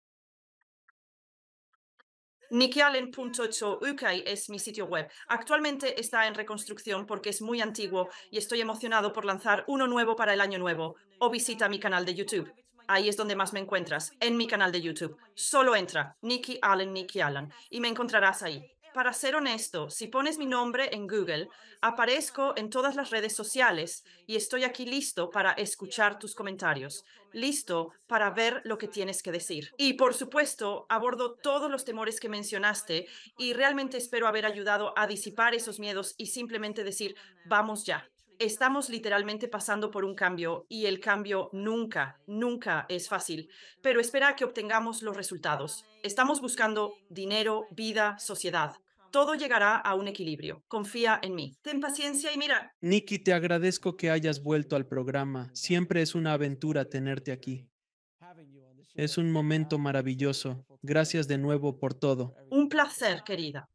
NickyAllen.co.uk es mi sitio web. Actualmente está en reconstrucción porque es muy antiguo y estoy emocionado por lanzar uno nuevo para el año nuevo. O visita mi canal de YouTube. Ahí es donde más me encuentras, en mi canal de YouTube. Solo entra, Nikki Allen, Nikki Allen, y me encontrarás ahí. Para ser honesto, si pones mi nombre en Google, aparezco en todas las redes sociales y estoy aquí listo para escuchar tus comentarios, listo para ver lo que tienes que decir. Y por supuesto, abordo todos los temores que mencionaste y realmente espero haber ayudado a disipar esos miedos y simplemente decir, vamos ya estamos literalmente pasando por un cambio y el cambio nunca, nunca es fácil, pero espera que obtengamos los resultados. Estamos buscando dinero, vida, sociedad. Todo llegará a un equilibrio. Confía en mí. Ten paciencia y mira. Nikki, te agradezco que hayas vuelto al programa. Siempre es una aventura tenerte aquí. Es un momento maravilloso. Gracias de nuevo por todo. Un placer, querida.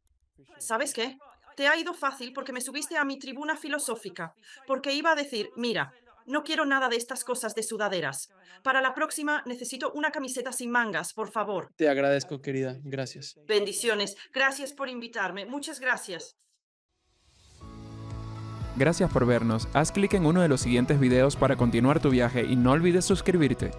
¿Sabes qué? te ha ido fácil porque me subiste a mi tribuna filosófica, porque iba a decir, mira, no quiero nada de estas cosas de sudaderas. Para la próxima necesito una camiseta sin mangas, por favor. Te agradezco, querida. Gracias. Bendiciones. Gracias por invitarme. Muchas gracias. Gracias por vernos. Haz clic en uno de los siguientes videos para continuar tu viaje y no olvides suscribirte.